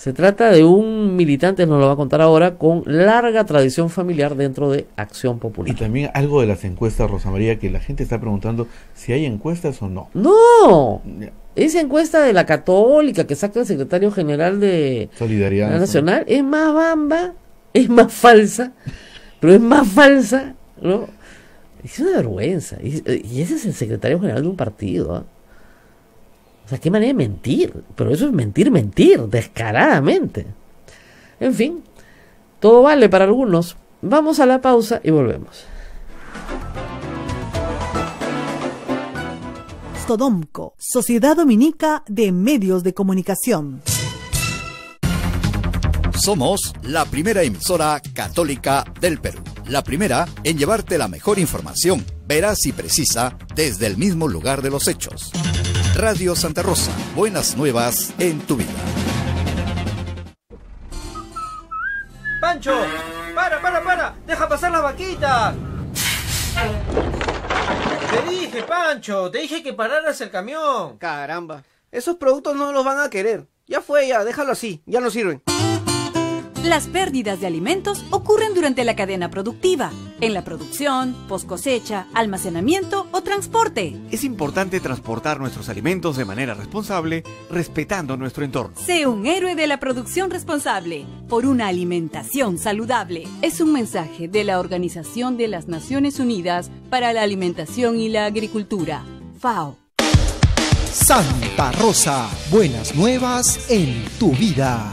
Se trata de un militante, nos lo va a contar ahora, con larga tradición familiar dentro de Acción Popular. Y también algo de las encuestas, Rosa María, que la gente está preguntando si hay encuestas o no. ¡No! Esa encuesta de la católica que saca el secretario general de Solidaridad Nacional es más bamba, es más falsa, pero es más falsa, ¿no? Es una vergüenza. Y, ese es el secretario general de un partido. ¿ah? qué manera de mentir. Pero eso es mentir, mentir, descaradamente. En fin, todo vale para algunos. Vamos a la pausa y volvemos. Sodomco, Sociedad Dominica de Medios de Comunicación. Somos la primera emisora católica del Perú, la primera en llevarte la mejor información Verás y precisa desde el mismo lugar de los hechos. Radio Santa Rosa, buenas nuevas en tu vida. ¡Pancho! ¡Para, para, para! ¡Deja pasar la vaquita. Te dije, Pancho, te dije que pararas el camión. Caramba, esos productos no los van a querer. Ya fue, ya, déjalo así, ya no sirven. Las pérdidas de alimentos ocurren durante la cadena productiva, en la producción, post cosecha, almacenamiento o transporte. Es importante transportar nuestros alimentos de manera responsable, respetando nuestro entorno. Sé un héroe de la producción responsable por una alimentación saludable. Es un mensaje de la Organización de las Naciones Unidas para la Alimentación y la Agricultura, FAO. Santa Rosa, buenas nuevas en tu vida.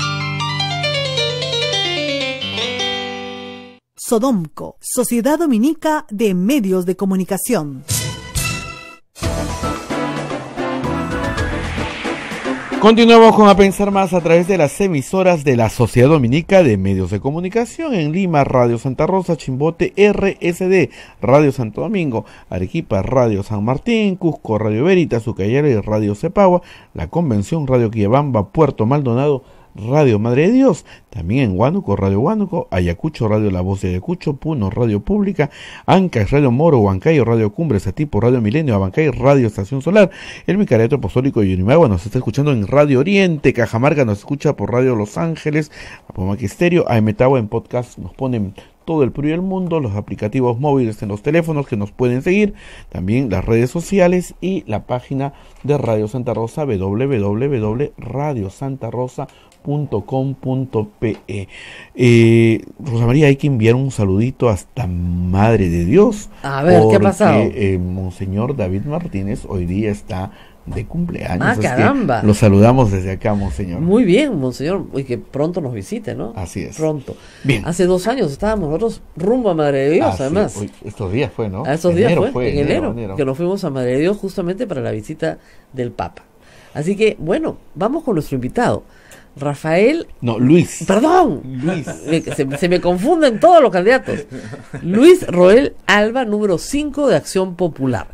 Sodomco, Sociedad Dominica de Medios de Comunicación. Continuamos con A Pensar Más a través de las emisoras de la Sociedad Dominica de Medios de Comunicación en Lima, Radio Santa Rosa, Chimbote, RSD, Radio Santo Domingo, Arequipa, Radio San Martín, Cusco, Radio Veritas, Ucayera y Radio Cepagua, La Convención, Radio Quiebamba, Puerto Maldonado, Radio Madre de Dios, también en Huánuco, Radio Huánuco, Ayacucho, Radio La Voz de Ayacucho, Puno, Radio Pública, Ancas, Radio Moro, Huancayo, Radio Cumbres, Atipo, Radio Milenio, Abancay, Radio Estación Solar, el Vicariato Apostólico y Unimagua nos está escuchando en Radio Oriente, Cajamarca nos escucha por Radio Los Ángeles, Maquisterio, AM Metagua en podcast nos ponen todo el Perú del mundo, los aplicativos móviles en los teléfonos que nos pueden seguir, también las redes sociales y la página de Radio Santa Rosa Rosa .com.pe. Eh, Rosa hay que enviar un saludito hasta Madre de Dios. A ver, ¿qué ha pasado? Eh, Monseñor David Martínez hoy día está de cumpleaños. Ah, caramba. Lo saludamos desde acá, Monseñor. Muy bien, Monseñor, y que pronto nos visite, ¿no? Así es. Pronto. Bien. Hace dos años estábamos nosotros rumbo a Madre de Dios, ah, además. estos días fue, ¿no? estos días fue, en enero, enero, que nos fuimos a Madre de Dios justamente para la visita del Papa. Así que, bueno, vamos con nuestro invitado. Rafael. No, Luis. Perdón. Luis. Eh, se, me confunden todos los candidatos. Luis Roel Alba, número 5 de Acción Popular.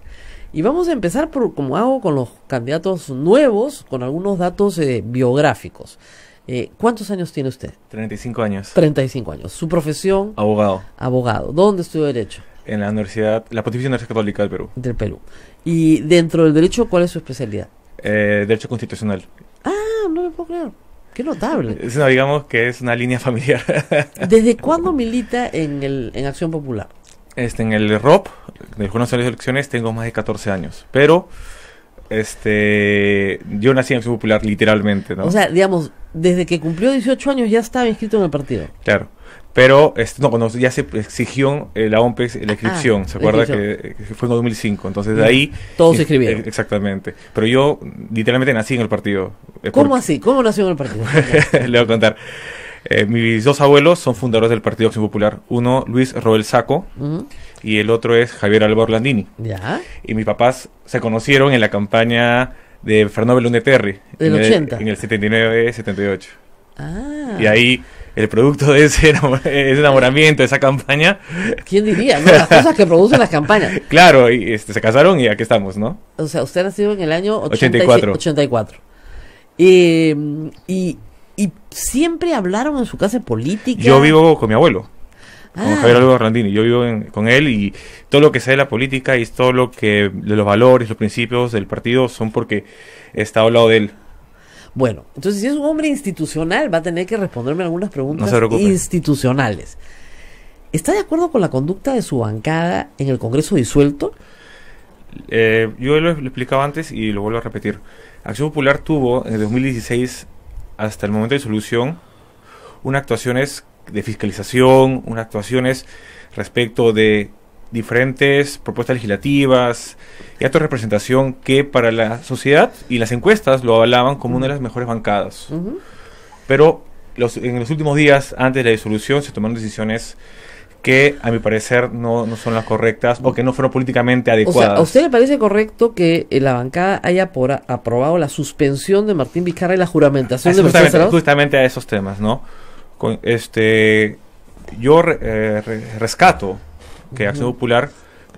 Y vamos a empezar por, como hago con los candidatos nuevos, con algunos datos eh, biográficos. Eh, ¿Cuántos años tiene usted? 35 años. 35 años. ¿Su profesión? Abogado. Abogado. ¿Dónde estudió Derecho? En la Universidad, la Pontificia Universidad Católica del Perú. Del Perú. ¿Y dentro del Derecho cuál es su especialidad? derecho Constitucional. Ah, no me puedo creer. Qué notable. digamos que es una línea familiar. ¿Desde cuándo milita en, el, en Acción Popular? Este, en el ROP, en el salió de Elecciones, tengo más de 14 años. Pero este yo nací en Acción Popular, literalmente. O sea, digamos, desde que cumplió 18 años ya estaba inscrito en el partido. Claro. Pero este, no, cuando ya se exigió eh, la OMPES la ah, inscripción, ¿se acuerda? Que, fue en 2005. Entonces de ahí. Todos se inscribieron. Eh, exactamente. Pero yo literalmente nací en el partido. Eh, ¿Cómo así? ¿Cómo nació en el partido? Le voy a contar. mis dos abuelos son fundadores del Partido Acción Popular. Uno, Luis Roel Saco, y el otro es Javier Álvaro Orlandini. ¿Ya? Y mis papás se conocieron en la campaña de Fernando Belón de Terry. 80? en el 79-78. Ah. Y ahí el producto de ese, enamoramiento, de esa campaña. ¿Quién diría? Las cosas que producen las campañas. Claro, y este, se casaron y aquí estamos, ¿no? O sea, usted nació en el año 84. 84. Eh, y, y siempre hablaron en su casa política. Yo vivo con mi abuelo con ah. Javier Randini. Yo vivo con él y todo lo que sea de la política y todo lo que de los valores, los principios del partido son porque he estado al lado de él bueno, entonces si es un hombre institucional, va a tener que responderme algunas preguntas institucionales. ¿Está de acuerdo con la conducta de su bancada en el Congreso disuelto? Eh, yo lo, lo, explicaba antes y lo vuelvo a repetir. Acción Popular tuvo en 2016 hasta el momento de solución unas actuaciones de fiscalización, unas actuaciones respecto de diferentes propuestas legislativas y actos de representación que para la sociedad y las encuestas lo hablaban como una de las mejores bancadas. Pero los, en los últimos días, antes de la disolución, se tomaron decisiones que a mi parecer no, no son las correctas o que no fueron políticamente adecuadas. O sea, ¿A usted le parece correcto que eh, la bancada haya por aprobado la suspensión de Martín Vizcarra y la juramentación de Martín justamente, justamente a esos temas, ¿no? este, yo eh, rescato que Acción Popular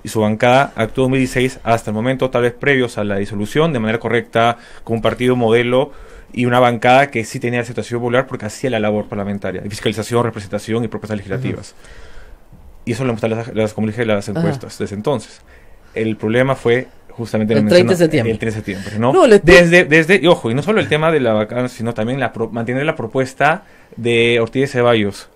y su bancada actuó en 2016 hasta el momento, tal vez previos a la disolución, de manera correcta, con un partido modelo y una bancada que sí tenía aceptación popular porque hacía la labor parlamentaria, fiscalización, representación y propuestas legislativas. Y eso lo mostraron las, las, las encuestas desde entonces. El problema fue justamente el 30 de septiembre. El 30 de septiembre, ¿no? desde, desde, ojo, y no solo el tema de la vacancia, sino también la mantener la propuesta de Ortiz de Ceballos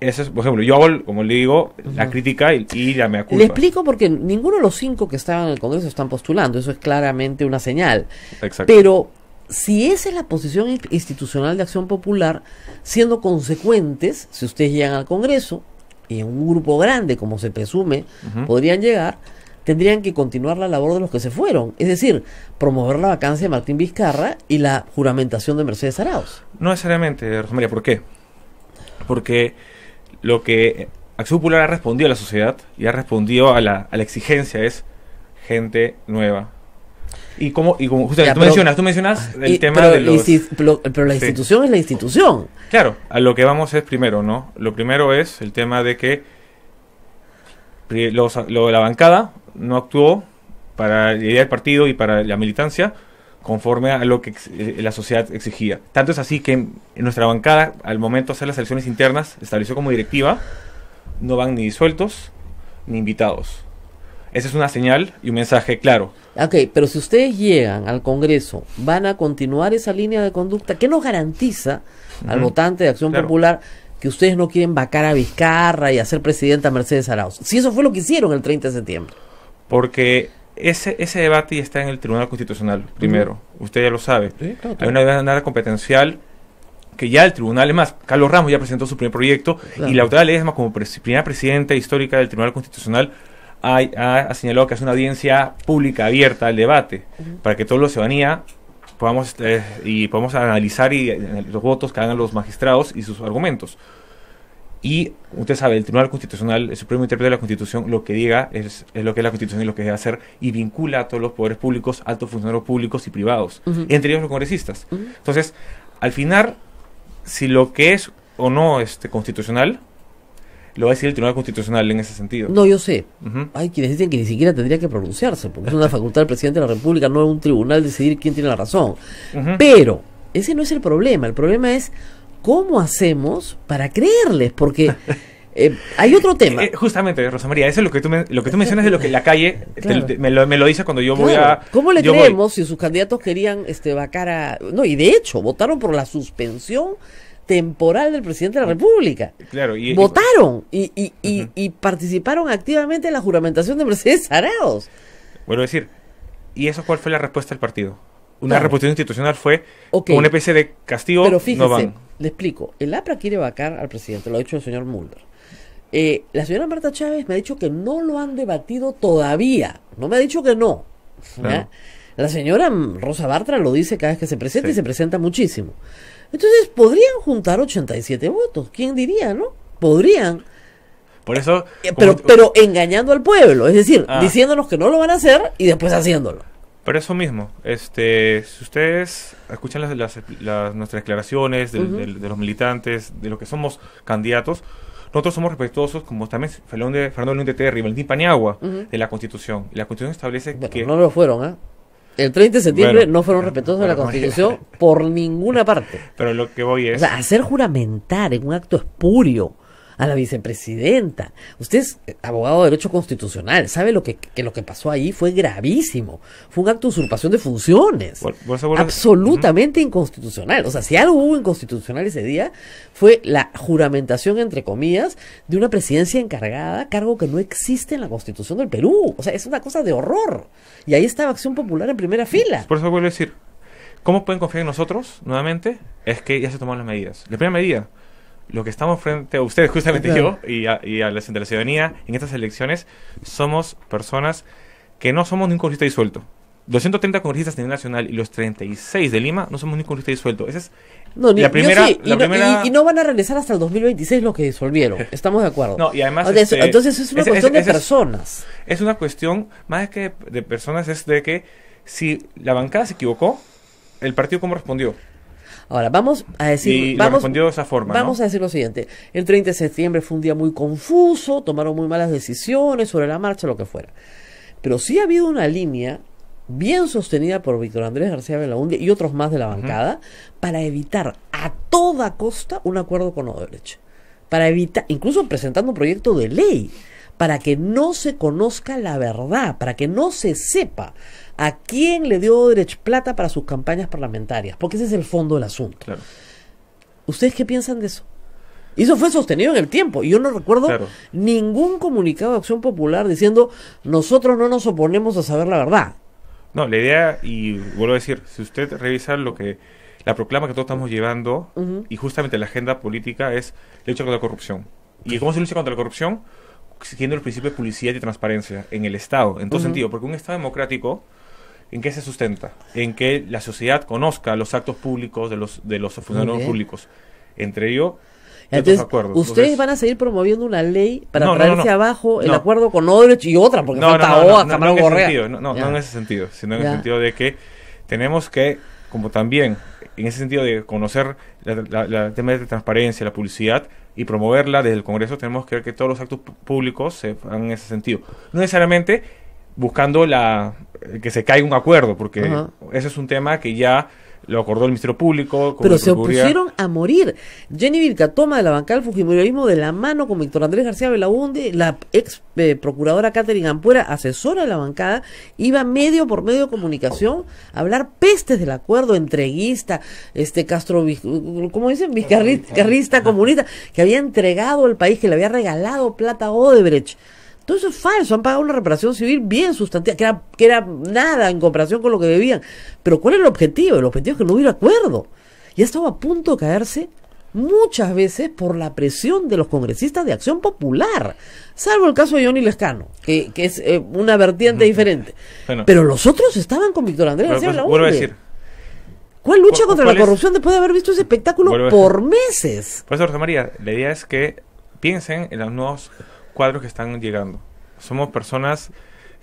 eso es, por ejemplo, yo hago, como le digo, la crítica y, y, la me Le explico porque ninguno de los cinco que estaban en el Congreso están postulando. Eso es claramente una señal. Exacto. Pero si esa es la posición institucional de Acción Popular, siendo consecuentes, si ustedes llegan al Congreso, y en un grupo grande, como se presume, podrían llegar, tendrían que continuar la labor de los que se fueron. Es decir, promover la vacancia de Martín Vizcarra y la juramentación de Mercedes Arauz. No necesariamente, Rosmery, ¿por qué? Porque lo que Acción Popular ha respondido a la sociedad y ha respondido a la, exigencia es gente nueva. Y como, y como justamente tú mencionas, tú mencionas ah, el tema de pero, la institución es la institución. Claro, a lo que vamos es primero, ¿no? Lo primero es el tema de que los, lo, la bancada no actuó para la idea partido y para la militancia conforme a lo que eh, la sociedad exigía. Tanto es así que en nuestra bancada, al momento de hacer las elecciones internas, estableció como directiva, no van ni disueltos ni invitados. Esa es una señal y un mensaje claro. Ok, pero si ustedes llegan al Congreso, ¿van a continuar esa línea de conducta? ¿Qué nos garantiza al votante de Acción Popular que ustedes no quieren vacar a Vizcarra y hacer presidenta a Mercedes Arauz? Si eso fue lo que hicieron el 30 de septiembre. Porque ese, ese debate ya está en el Tribunal Constitucional, primero. Usted ya lo sabe. Hay una demanda competencial que ya el tribunal, es más, Carlos Ramos ya presentó su primer proyecto y la autora Ledesma, como primera presidenta histórica del Tribunal Constitucional, ha, ha, señalado que hace una audiencia pública abierta al debate para que todos los ciudadanos podamos eh, y podamos analizar y, eh, los votos que hagan los magistrados y sus argumentos. Y usted sabe, el Tribunal Constitucional, el Supremo Intérprete de la Constitución, lo que diga es, lo que es la Constitución y lo que debe hacer, y vincula a todos los poderes públicos, altos funcionarios públicos y privados, entre ellos los congresistas. Entonces, al final, si lo que es o no este, constitucional, lo va a decir el Tribunal Constitucional en ese sentido. No, yo sé. Hay quienes dicen que ni siquiera tendría que pronunciarse, porque es una facultad del presidente de la República, no es un tribunal decidir quién tiene la razón. Pero ese no es el problema, el problema es ¿Cómo hacemos para creerles? Porque eh, hay otro eh, tema. Eh, justamente, Rosa María, eso es lo que tú, lo que tú mencionas de lo que la calle me, lo, me, dice cuando yo voy a. ¿Cómo le creemos si sus candidatos querían este, vacar a. No, y de hecho, votaron por la suspensión temporal del presidente de la República. Claro, y, votaron y, participaron activamente en la juramentación de Mercedes Sarados. Bueno, decir, ¿y eso cuál fue la respuesta del partido? una institucional fue okay. una especie de castigo. Pero fíjense, le explico. El APRA quiere vacar al presidente, lo ha dicho el señor Mulder. Eh, la señora Marta Chávez me ha dicho que no lo han debatido todavía. No me ha dicho que no. La señora Rosa Bartra lo dice cada vez que se presenta y se presenta muchísimo. Entonces, podrían juntar 87 votos. ¿Quién diría, no? Podrían. Por eso. Eh, pero, engañando al pueblo. Es decir, ah. diciéndonos que no lo van a hacer y después haciéndolo por eso mismo, este, si ustedes escuchan las, nuestras declaraciones de los militantes, de los que somos candidatos, nosotros somos respetuosos, como también Fernando León de Terry, Valentín Paniagua, de la Constitución. la Constitución establece que... No lo fueron, ¿eh? El 30 de septiembre no fueron respetuosos de la Constitución por ninguna parte. Pero lo que voy es... hacer juramentar en un acto espurio a la vicepresidenta. Usted es eh, abogado de derecho constitucional, sabe lo que, lo que pasó ahí fue gravísimo. Fue un acto de usurpación de funciones. Absolutamente inconstitucional. O sea, si algo hubo inconstitucional ese día, fue la juramentación, entre comillas, de una presidencia encargada, cargo que no existe en la constitución del Perú. O sea, es una cosa de horror. Y ahí estaba Acción Popular en primera fila. Por eso vuelvo a decir, ¿Cómo pueden confiar en nosotros nuevamente? Es que ya se tomaron las medidas. La primera medida, lo que estamos frente a ustedes, justamente yo y a, la, de ciudadanía en estas elecciones, somos personas que no somos ni un congresista disuelto. 230 congresistas a nivel nacional y los 36 de Lima no somos ni un congresista disuelto. Esa es la, primera, y no, van a regresar hasta el 2026 lo que disolvieron. Estamos de acuerdo. No, y además. Entonces, este, es una cuestión de personas. Es, una cuestión, más que de personas, es de que si la bancada se equivocó, el partido cómo respondió. Ahora, vamos a decir. vamos, lo esa forma. Vamos a decir lo siguiente: el 30 de septiembre fue un día muy confuso, tomaron muy malas decisiones sobre la marcha, lo que fuera. Pero sí ha habido una línea bien sostenida por Víctor Andrés García Belaúnde y otros más de la bancada, para evitar a toda costa un acuerdo con Odebrecht. Para evitar, incluso presentando un proyecto de ley, para que no se conozca la verdad, para que no se sepa a quién le dio derech plata para sus campañas parlamentarias, porque ese es el fondo del asunto. ¿Ustedes qué piensan de eso? Y eso fue sostenido en el tiempo. Y yo no recuerdo ningún comunicado de Acción Popular diciendo nosotros no nos oponemos a saber la verdad. No, la idea, y vuelvo a decir, si usted revisa lo que la proclama que todos estamos llevando y justamente la agenda política es lucha contra la corrupción. ¿Y cómo se lucha contra la corrupción? Siguiendo el principio de publicidad y transparencia en el Estado, en todo sentido, porque un Estado democrático ¿En qué se sustenta? En que la sociedad conozca los actos públicos de los, de los funcionarios públicos. Entre ellos, acuerdos. ustedes van a seguir promoviendo una ley para traerse abajo el acuerdo con Odrich y otra, porque falta OA, no, Camarón Correa. Sentido, no, en ese sentido, sino en el sentido de que tenemos que, como también, en ese sentido de conocer el tema de transparencia, la publicidad y promoverla desde el Congreso, tenemos que ver que todos los actos públicos se hagan en ese sentido. No necesariamente buscando la eh, que se caiga un acuerdo, porque ese es un tema que ya lo acordó el Ministerio Público. Pero se opusieron a morir. Jenny Vilca toma de la bancada del fujimorismo de la mano con Víctor Andrés García Belaunde, la ex eh, procuradora Catherine Ampuera, asesora de la bancada, iba medio por medio de comunicación a hablar pestes del acuerdo entreguista, este Castro, ¿cómo dicen? carrista comunista, que había entregado el país, que le había regalado plata a Odebrecht todo eso es falso. Han pagado una reparación civil bien sustantiva, que era, que era nada en comparación con lo que debían. Pero ¿cuál es el objetivo? El objetivo es que no hubiera acuerdo. Y ha estado a punto de caerse muchas veces por la presión de los congresistas de Acción Popular, salvo el caso de Johnny Lescano, que, es eh, una vertiente diferente. pero los otros estaban con Víctor Andrés pues, Vuelvo a decir. ¿Cuál lucha contra la corrupción después de haber visto ese espectáculo por meses? Pues eso, María, la idea es que piensen en los nuevos cuadros que están llegando. Somos personas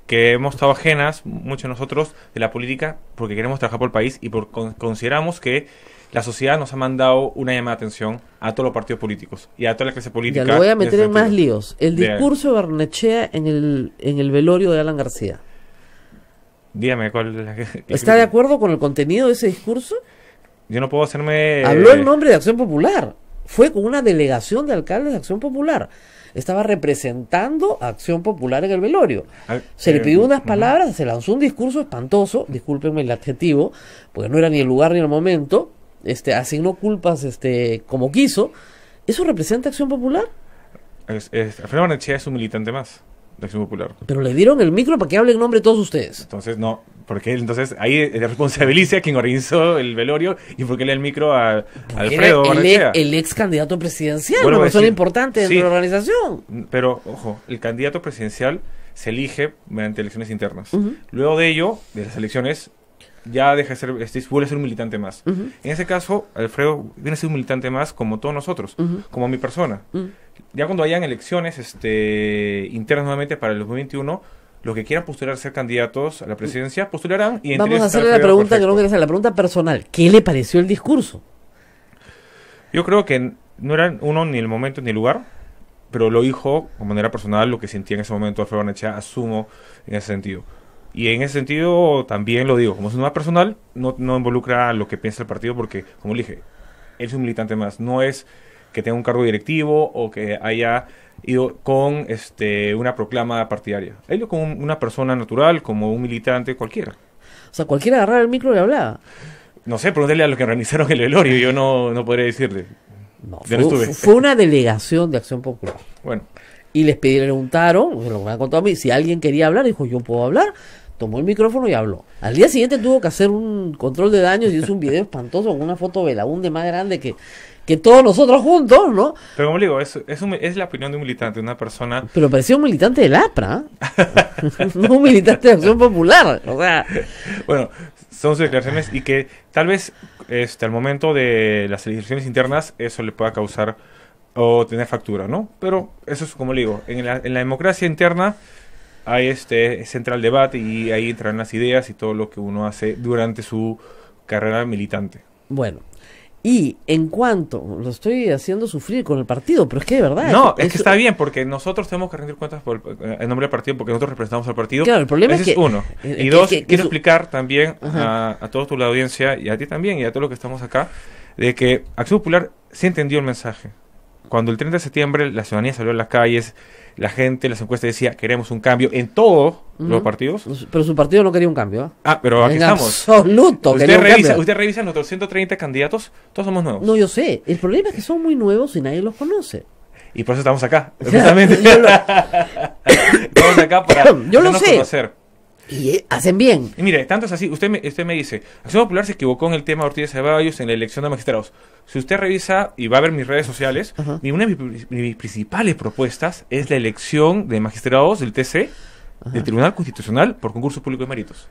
que hemos estado ajenas, muchos de nosotros, de la política porque queremos trabajar por el país y consideramos que la sociedad nos ha mandado una llamada de atención a todos los partidos políticos y a toda la clase política. Ya voy a meter en más líos. El discurso de, Barnechea en el, en el velorio de Alan García. Dígame cuál ¿Está de acuerdo con el contenido de ese discurso? Yo no puedo hacerme. Habló en eh, nombre de Acción Popular. Fue con una delegación de alcaldes de Acción Popular estaba representando a Acción Popular en el velorio. se le pidió unas palabras, se lanzó un discurso espantoso, discúlpenme el adjetivo, porque no era ni el lugar ni el momento, este, asignó culpas este, como quiso. ¿Eso representa Acción Popular? Es, es, es un militante más de Acción Popular. Pero le dieron el micro para que hable en nombre de todos ustedes. Entonces, no, porque entonces ahí eh, responsabiliza responsabilidad quien organizó el velorio y porque le da el micro a, Alfredo el, ex candidato presidencial, una persona importante de la organización. Mm, pero, ojo, el candidato presidencial se elige mediante elecciones internas. Luego de ello, de las elecciones, ya deja de ser, este, vuelve a ser un militante más. En ese caso, Alfredo viene a ser un militante más como todos nosotros, como mi persona. Ya cuando hayan elecciones este, internas nuevamente para el 2021 los que quieran postular ser candidatos a la presidencia postularán. Y Vamos a hacerle la pregunta que no la pregunta personal. ¿Qué le pareció el discurso? Yo creo que no era uno ni el momento ni el lugar, pero lo dijo de manera personal lo que sentía en ese momento Alfredo Barnechea, asumo en ese sentido. Y en ese sentido también lo digo, como es un personal, no, no involucra lo que piensa el partido porque, como le dije, él es un militante más, no es que tenga un cargo directivo o que haya y con este, una proclama partidaria. ido como una persona natural, como un militante cualquiera. O sea, cualquiera agarraba el micro y hablaba. No sé, pregúntele a los que organizaron el velorio, yo no, no podría decirle. No, fue, fue, una delegación de Acción Popular. Bueno. Y les preguntaron, lo me han contado a mí, si alguien quería hablar, dijo, yo puedo hablar. Tomó el micrófono y habló. Al día siguiente tuvo que hacer un control de daños y hizo un video espantoso con una foto de la UNDE de más grande que que todos nosotros juntos, ¿no? Pero como digo, es, es, la opinión de un militante, una persona... Pero parecía un militante del APRA, no un militante de Acción Popular, o sea... Bueno, son sus declaraciones y que tal vez este, al momento de las elecciones internas eso le pueda causar o tener factura, ¿no? Pero eso es como digo, en la, en la democracia interna hay este central debate y ahí entran las ideas y todo lo que uno hace durante su carrera militante. Bueno, y en cuanto lo estoy haciendo sufrir con el partido, pero es que de verdad. No, es, que está bien, porque nosotros tenemos que rendir cuentas por, eh, en nombre del partido, porque nosotros representamos al partido. Claro, el problema es que. uno. Eh, y eh, dos, quiero explicar también a, a, toda tu audiencia y a ti también y a todos los que estamos acá, de que Acción Popular sí entendió el mensaje. Cuando el 30 de septiembre la ciudadanía salió a las calles, la gente, las encuestas decía, queremos un cambio en todos los partidos. Pues, pero su partido no quería un cambio. Ah, ah pero aquí estamos. absoluto. Usted revisa, usted revisa nuestros 130 candidatos, todos somos nuevos. No, yo sé. El problema es que son muy nuevos y nadie los conoce. Y por eso estamos acá, Exactamente. estamos acá para yo lo sé. Y eh, hacen bien. mire, tanto es así, usted me, usted me dice, Acción Popular se equivocó en el tema de Ortiz Ceballos en la elección de magistrados. Si usted revisa y va a ver mis redes sociales, ni una de mis, principales propuestas es la elección de magistrados del TC, del Tribunal Constitucional, por concurso público de méritos.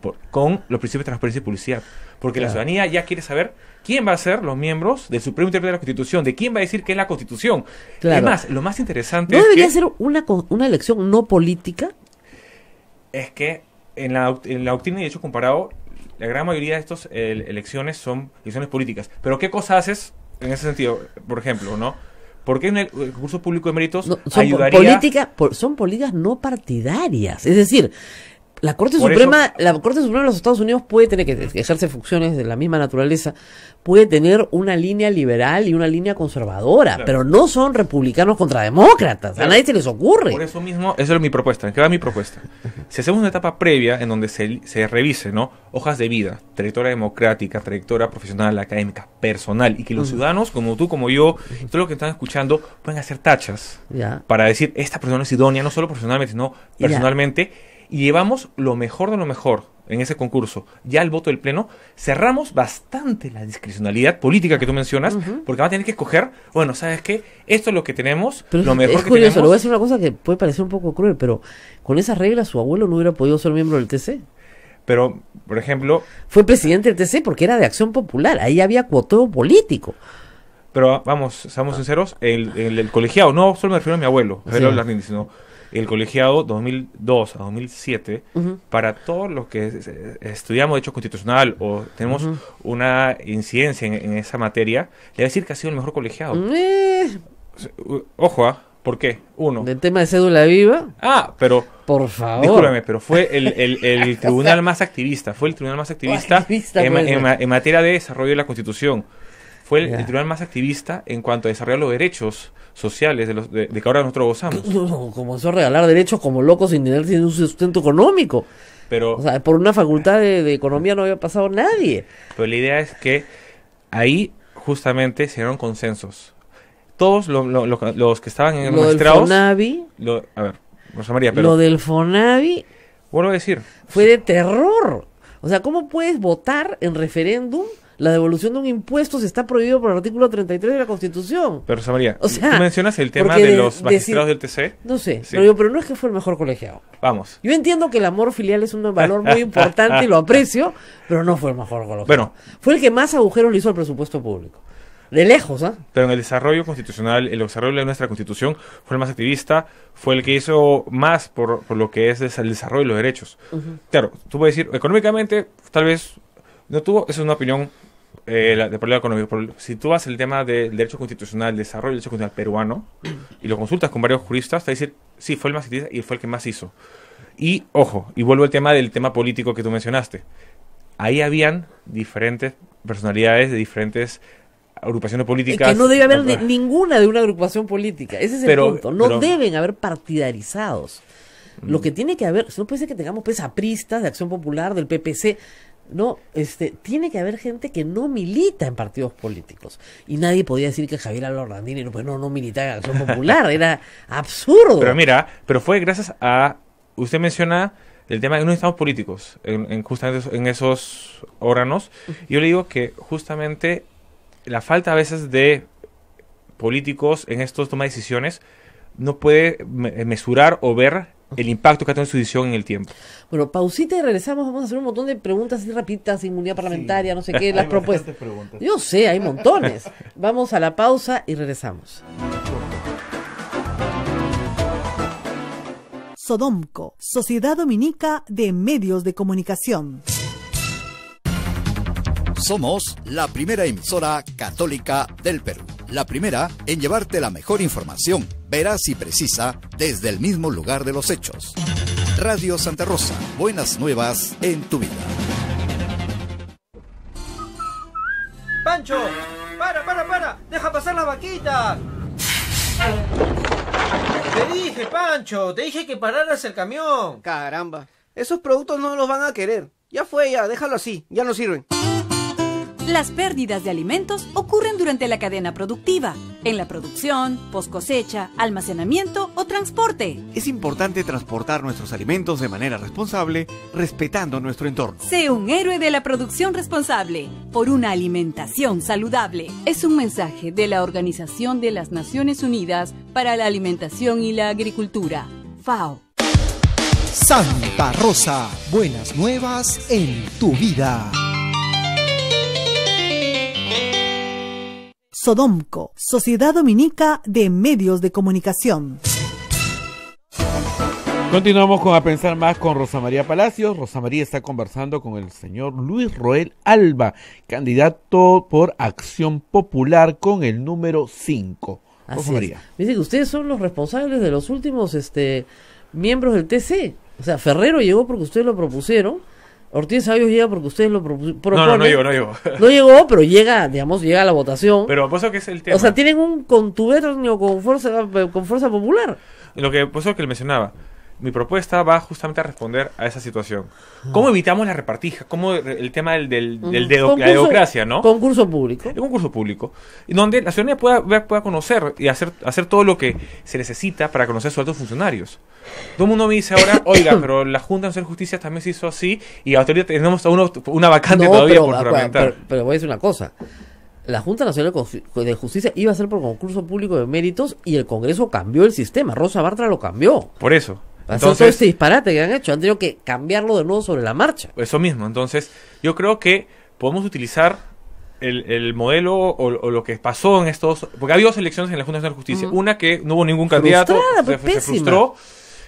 Por, con los principios de transparencia y publicidad. Porque la ciudadanía ya quiere saber quién va a ser los miembros del Supremo Interprete de la Constitución, de quién va a decir qué es la Constitución. Además, lo más interesante. ¿No debería ser una, una elección no política? es que en la, en la doctrina de hecho comparado, la gran mayoría de estas eh, elecciones son elecciones políticas. Pero ¿qué cosa haces en ese sentido? Por ejemplo, ¿no? Porque en el, curso público de méritos ayudaría... son políticas no partidarias. Es decir, la Corte Suprema, la Corte Suprema de los Estados Unidos puede tener que, ejercer funciones de la misma naturaleza, puede tener una línea liberal y una línea conservadora, pero no son republicanos contra demócratas. A nadie se les ocurre. Por eso mismo, esa es mi propuesta, que va mi propuesta. Si hacemos una etapa previa en donde se, se revise, ¿no? Hojas de vida, trayectoria democrática, trayectoria profesional, académica, personal, y que los ciudadanos, como tú, como yo, y todos los que están escuchando, pueden hacer tachas para decir esta persona es idónea, no solo profesionalmente, sino personalmente y llevamos lo mejor de lo mejor en ese concurso, ya el voto del Pleno, cerramos bastante la discrecionalidad política que tú mencionas, porque va a tener que escoger, bueno, ¿sabes qué? Esto es lo que tenemos, lo mejor es que Le voy a decir una cosa que puede parecer un poco cruel, pero con esas reglas su abuelo no hubiera podido ser miembro del TC. Pero, por ejemplo... Fue presidente del TC porque era de acción popular, ahí había cuoteo político. Pero vamos, seamos sinceros, el, colegiado, no solo me refiero a mi abuelo, sí. sino el colegiado 2002 a 2007, para todos los que estudiamos derecho constitucional o tenemos una incidencia en, esa materia, le voy a decir que ha sido el mejor colegiado. Mm, eh. Ojo, ¿ah? ¿Por qué? Uno. Del tema de cédula viva. Ah, pero. Por favor. Discúlpame, pero fue el, tribunal más activista. Fue el tribunal más activista, en, pues, en, materia de desarrollo de la Constitución fue el, tribunal más activista en cuanto a desarrollar los derechos sociales de, los, de, que ahora nosotros gozamos. comenzó a regalar derechos como locos sin tener un sustento económico. Pero, o sea, por una facultad de, economía no había pasado nadie. Pero la idea es que ahí justamente se dieron consensos. Todos los que estaban en el Fonavi, lo, a ver, Rosa María, pero, Lo del Fonavi. Vuelvo a decir. Fue de terror. O sea, ¿cómo puedes votar en referéndum la devolución de un impuesto se está prohibido por el artículo 33 de la Constitución. Pero, Rosa María, tú mencionas el tema de, los magistrados del TC. No sé, pero, no es que fue el mejor colegiado. Vamos. Yo entiendo que el amor filial es un valor muy importante y lo aprecio, pero no fue el mejor colegiado. Bueno. Fue el que más agujeros le hizo al presupuesto público. De lejos, ¿ah? Pero en el desarrollo constitucional, el desarrollo de nuestra constitución fue el más activista, fue el que hizo más por, lo que es el desarrollo de los derechos. Claro, tú puedes decir, económicamente, tal vez no tuvo, esa es una opinión eh, de problema económico. Si tú vas el tema del derecho constitucional, el desarrollo del derecho constitucional peruano, y lo consultas con varios juristas, te decir sí, fue el más y fue el que más hizo. Y, ojo, y vuelvo al tema del tema político que tú mencionaste. Ahí habían diferentes personalidades de diferentes agrupaciones políticas. que no debe haber ninguna de una agrupación política. Ese es el punto. No deben haber partidarizados. Lo mm. que tiene que haber, no puede ser que tengamos pesapristas de Acción Popular, del PPC. ¿no? Este, tiene que haber gente que no milita en partidos políticos. Y nadie podía decir que Javier Alonso no, pues no, no militaba en Acción Popular, era absurdo. Pero mira, pero fue gracias a, usted menciona el tema de unos no estamos políticos en, justamente en esos órganos. Yo le digo que justamente la falta a veces de políticos en estos toma de decisiones no puede mesurar o ver el impacto que ha tenido su decisión en el tiempo. Bueno, pausita y regresamos. Vamos a hacer un montón de preguntas y rapiditas, inmunidad parlamentaria, no sé qué, las propuestas. Yo sé, hay montones. Vamos a la pausa y regresamos. Sodomco, Sociedad Dominica de Medios de Comunicación. Somos la primera emisora católica del Perú. La primera en llevarte la mejor información, veraz y precisa, desde el mismo lugar de los hechos. Radio Santa Rosa, buenas nuevas en tu vida. ¡Pancho! ¡Para, para, para! ¡Deja pasar la vaquita. Te dije, Pancho, te dije que pararas el camión. Caramba, esos productos no los van a querer. Ya fue, ya, déjalo así, ya no sirven. Las pérdidas de alimentos ocurren durante la cadena productiva, en la producción, post cosecha, almacenamiento o transporte. Es importante transportar nuestros alimentos de manera responsable, respetando nuestro entorno. Sé un héroe de la producción responsable por una alimentación saludable. Es un mensaje de la Organización de las Naciones Unidas para la Alimentación y la Agricultura, FAO. Santa Rosa, buenas nuevas en tu vida. Sodomco, Sociedad Dominica de Medios de Comunicación. Continuamos con A Pensar Más con Rosa María Palacios. Rosa María está conversando con el señor Luis Roel Alba, candidato por Acción Popular con el número 5. Rosa María. Dice que ustedes son los responsables de los últimos este, miembros del TC. O sea, Ferrero llegó porque ustedes lo propusieron Ortiz Sabios llega porque ustedes lo propusieron. No, no, no llegó, no llegó. No llegó, pero llega, digamos, llega a la votación. Pero pues que es el tema. O sea, tienen un contubernio con fuerza, con fuerza popular. Lo que, pues que él mencionaba, mi propuesta va justamente a responder a esa situación. ¿Cómo evitamos la repartija? ¿Cómo el tema del, del, dedo, la democracia, no? Concurso público. Un concurso público. Donde la ciudadanía pueda, pueda conocer y hacer, hacer todo lo que se necesita para conocer a sus altos funcionarios. Todo el mundo me dice ahora, oiga, pero la Junta Nacional de Justicia también se hizo así y ahorita tenemos una vacante todavía por Pero, pero voy a decir una cosa la Junta Nacional de Justicia iba a ser por concurso público de méritos y el Congreso cambió el sistema. Rosa Bartra lo cambió. Por eso. Entonces, este disparate que han hecho, han tenido que cambiarlo de nuevo sobre la marcha. Eso mismo, entonces yo creo que podemos utilizar el, modelo o, lo que pasó en estos... Porque había dos elecciones en la Junta Nacional de Justicia. Una que no hubo ningún candidato, se, pues, frustró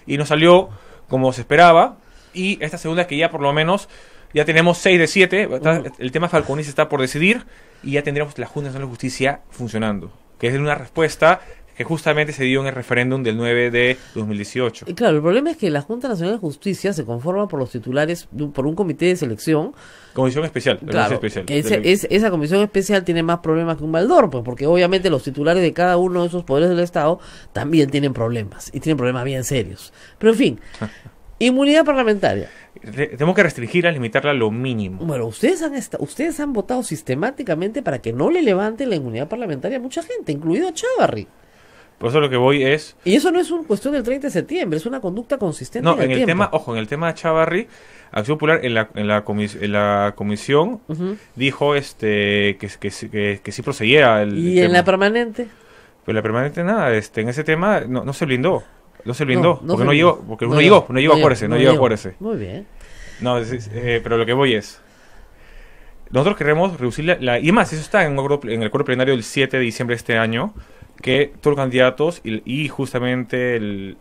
y no salió como se esperaba. Y esta segunda que ya por lo menos ya tenemos seis de siete. El tema falconista está por decidir y ya tendríamos la Junta Nacional de Justicia funcionando. Que es una respuesta justamente se dio en el referéndum del 9 de 2018. Y claro, el problema es que la Junta Nacional de Justicia se conforma por los titulares, por un comité de selección. Comisión especial. esa comisión especial tiene más problemas que un baldor, pues, porque obviamente los titulares de cada uno de esos poderes del Estado también tienen problemas, y tienen problemas bien serios. Pero en fin, inmunidad parlamentaria. Tenemos que restringirla, limitarla a lo mínimo. Bueno, ustedes han, ustedes han votado sistemáticamente para que no le levante la inmunidad parlamentaria a mucha gente, incluido a Chávarri. Por eso lo que voy es... Y eso no es una cuestión del 30 de septiembre, es una conducta consistente. No, en, el, tema, ojo, en el tema de Chavarri, Acción Popular en la, en la, en la comisión dijo este que, que, que, sí procediera ¿Y en la permanente? Pues la permanente nada, este, en ese tema no, se blindó. No se blindó, porque, no llegó, porque no llegó, no llegó, no llegó Muy bien. No, eh, pero lo que voy es, nosotros queremos reducir la, Y más, eso está en, el cuerpo plenario del 7 de diciembre de este año, que todos los candidatos y, justamente el,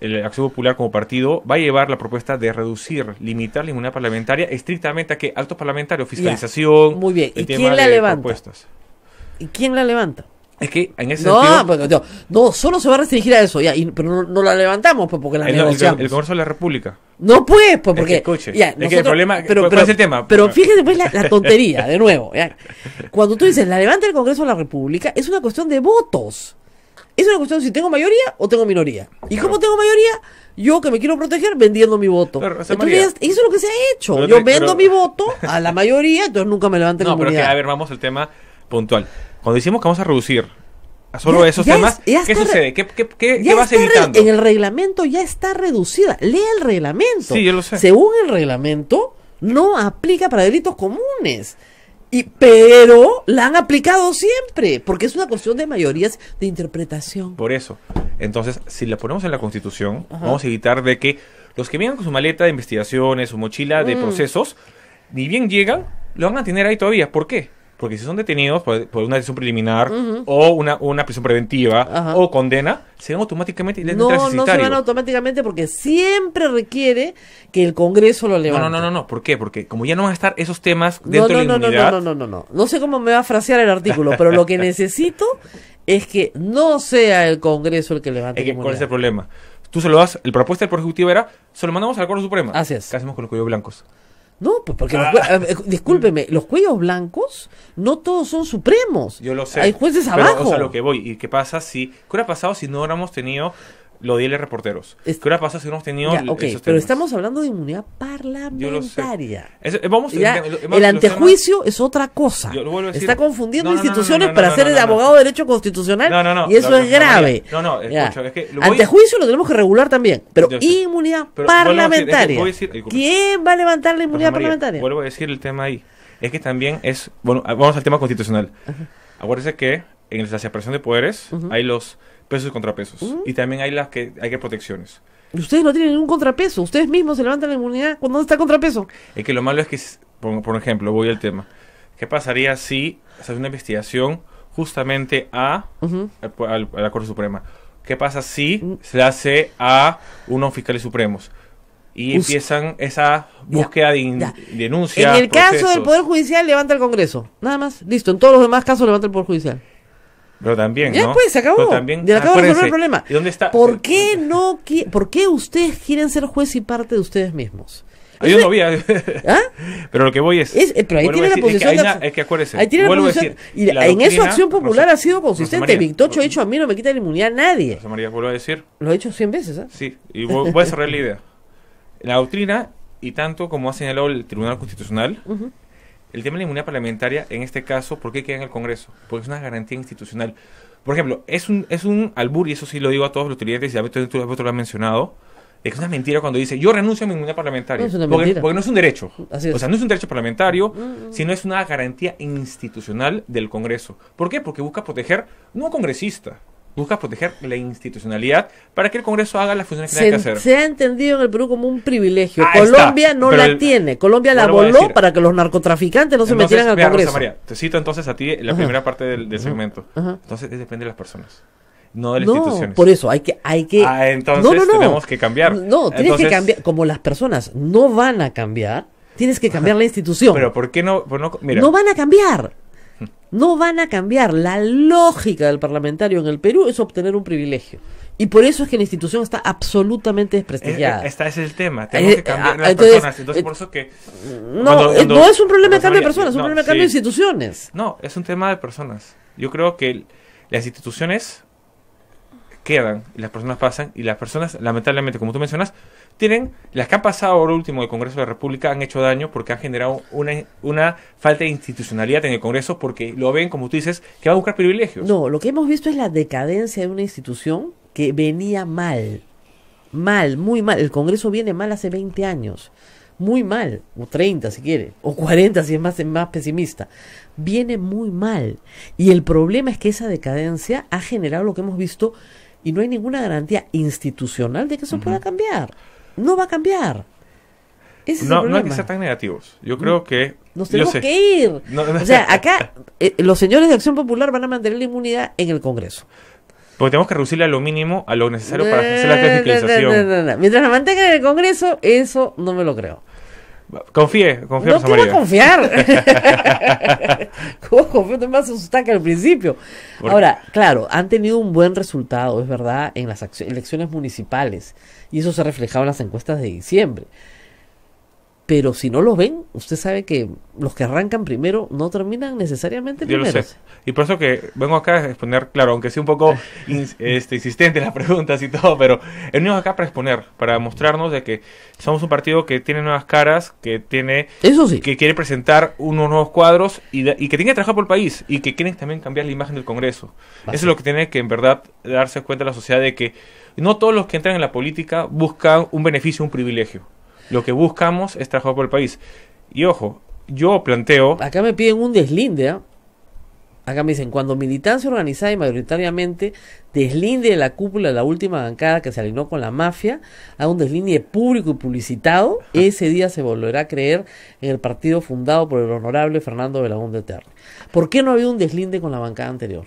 el Acción Popular como partido va a llevar la propuesta de reducir, limitar la inmunidad parlamentaria estrictamente a que altos parlamentarios, fiscalización, muy bien. ¿Y quién la levanta? Propuestas. ¿Y quién la levanta? Es que en ese no, sentido. no, solo se va a restringir a eso, ya, pero no, la levantamos pues, porque la el, El, Congreso de la República. No, pues, pues porque. el problema. Pero, tema? Pero fíjate, pues, la, tontería, de nuevo. Cuando tú dices la levanta el Congreso de la República, es una cuestión de votos. Es una cuestión de si tengo mayoría o tengo minoría. ¿Y como cómo tengo mayoría? Yo que me quiero proteger vendiendo mi voto. eso es lo que se ha hecho. yo vendo mi voto a la mayoría, entonces nunca me levantan la No, pero a ver, vamos al tema puntual. Cuando decimos que vamos a reducir a solo esos temas, ¿qué sucede? ¿Qué, qué, qué, qué vas evitando? En el reglamento ya está reducida. Lea el reglamento. Sí, yo lo sé. Según el reglamento, no aplica para delitos comunes. Y, pero la han aplicado siempre, porque es una cuestión de mayorías de interpretación. Por eso. Entonces, si la ponemos en la Constitución, vamos a evitar de que los que vienen con su maleta de investigaciones, su mochila de mm. procesos, ni bien llegan, lo van a tener ahí todavía. ¿Por qué? Porque si son detenidos pues, por, una decisión preliminar o una, una prisión preventiva o condena, se van automáticamente No, no se van automáticamente porque siempre requiere que el Congreso lo levante. No, no, no, no, ¿Por qué? Porque como ya no van a estar esos temas dentro no, no, de la inmunidad... No, no, no, no, no, no. No sé cómo me va a frasear el artículo, pero lo que necesito es que no sea el Congreso el que levante. ¿Cuál es el problema? Tú se lo das, la propuesta del Poder Ejecutivo era, se lo mandamos al Corte Supremo. Así es. hacemos con los cuellos blancos? No, pues porque, los, ah. discúlpeme, los cuellos blancos no todos son supremos. Yo lo sé. Hay jueces abajo. O sea, lo que voy, ¿y qué pasa si, qué hubiera pasado si no hubiéramos tenido lo dile a reporteros. ¿Qué hubiera pasa si no hemos tenido Pero estamos hablando de inmunidad parlamentaria. el, antejuicio es otra cosa. Está confundiendo instituciones para ser el abogado de derecho constitucional y eso es grave. No, no, escucha, Antejuicio lo tenemos que regular también, pero inmunidad parlamentaria. ¿Quién va a levantar la inmunidad parlamentaria? Vuelvo a decir el tema ahí. Es que también es, bueno, vamos al tema constitucional. Acuérdese Acuérdense que en la separación de poderes hay los pesos y contrapesos. Mm. Y también hay las que hay que protecciones. ustedes no tienen ningún contrapeso, ustedes mismos se levantan la inmunidad cuando está contrapeso. Es que lo malo es que, por, ejemplo, voy al tema. ¿Qué pasaría si se hace una investigación justamente a, la Corte Suprema? ¿Qué pasa si mm. se hace a unos fiscales supremos? y empiezan esa búsqueda de denuncia. En el caso del Poder Judicial levanta el Congreso, nada más, listo. En todos los demás casos levanta el Poder Judicial. Pero también, ya, ¿no? pues, se acabó. Pero también, de de resolver el problema. ¿Y dónde está? ¿Por qué, no ¿Por qué ustedes quieren ser juez y parte de ustedes mismos? Ah, yo no había. ¿Ah? Pero lo que voy es. es eh, pero ahí tiene la posición. Es que, es que acuérdese. Ahí tiene la posición. Decir, y la, en eso Acción Popular ha sido consistente. Victocho ha dicho: a mí no me quita la inmunidad a nadie. Rosa María, vuelvo a decir. Lo he hecho 100 veces, ¿ah? Sí, y voy, a cerrar la idea. La doctrina, y tanto como ha señalado el Tribunal Constitucional, el tema de la inmunidad parlamentaria, en este caso, ¿por qué queda en el Congreso? Porque es una garantía institucional. Por ejemplo, es un, es un albur, y eso sí lo digo a todos los clientes, y a veces tú, lo has mencionado, es que es una mentira cuando dice yo renuncio a mi inmunidad parlamentaria. porque, no es un derecho. O sea, no es un derecho parlamentario, mm, mm. sino es una garantía institucional del Congreso. ¿Por qué? Porque busca proteger no a un congresista, buscas proteger la institucionalidad para que el Congreso haga las funciones que tiene que hacer. Se ha entendido en el Perú como un privilegio. Colombia no la tiene. Colombia la voló para que los narcotraficantes no se metieran al Congreso. María, te cito entonces a ti la primera parte del, segmento. Entonces depende de las personas no de las instituciones. Por eso hay que, hay que. Ah, entonces tenemos que cambiar. No, tienes que cambiar. Como las personas no van a cambiar, tienes que cambiar la institución. Pero ¿por qué no? no, mira. no van a cambiar no van a cambiar. La lógica del parlamentario en el Perú es obtener un privilegio. Y por eso es que la institución está absolutamente eh, eh, desprestigiada. Este es el tema. Eh, Tenemos que cambiar ah, las personas. Entonces, por eso que. No, es un problema de cambio de personas, es un problema de cambio de instituciones. No, es un tema de personas. Yo creo que las instituciones quedan las personas pasan y las personas, lamentablemente, como tú mencionas, tienen, las que han pasado ahora último del Congreso de la República han hecho daño porque han generado una, una falta de institucionalidad en el Congreso porque lo ven, como tú dices, que va a buscar privilegios. No, lo que hemos visto es la decadencia de una institución que venía mal, mal, muy mal. El Congreso viene mal hace 20 años muy mal, o 30 si quiere, o 40 si es más, más pesimista, viene muy mal. Y el problema es que esa decadencia ha generado lo que hemos visto y no hay ninguna garantía institucional de que eso pueda cambiar. No va a cambiar. no, hay que ser tan negativos. Yo mm. creo que... Nos tenemos que ir. O sea, acá eh, los señores de Acción Popular van a mantener la inmunidad en el Congreso. Porque tenemos que reducirle a lo mínimo, a lo necesario para hacer la fiscalización. Mientras la mantengan en el Congreso, eso no me lo creo. Confíe, confíe. No quiero confiar. ¿Cómo confío? Te me asustada que al principio. Ahora, claro, han tenido un buen resultado, es verdad, en las elecciones municipales. Y eso se reflejaba en las encuestas de diciembre. Pero si no lo ven, usted sabe que los que arrancan primero no terminan necesariamente primeros. Y por eso que vengo acá a exponer, claro, aunque sea un poco este, insistente las preguntas y todo, pero venimos acá para exponer, para mostrarnos de que somos un partido que tiene nuevas caras, que tiene eso que quiere presentar unos nuevos cuadros y, que tiene que trabajar por el país y que quieren también cambiar la imagen del Congreso. Eso es lo que tiene que en verdad darse cuenta la sociedad de que no todos los que entran en la política buscan un beneficio, un privilegio. Lo que buscamos es trabajar por el país. Y ojo, yo planteo... Acá me piden un deslinde, ¿ah? Acá me dicen, cuando militancia organizada y mayoritariamente deslinde de la cúpula de la última bancada que se alineó con la mafia, haga un deslinde público y publicitado, ese día se volverá a creer en el partido fundado por el honorable Fernando Belagón de Terre. ¿Por qué no ha habido un deslinde con la bancada anterior?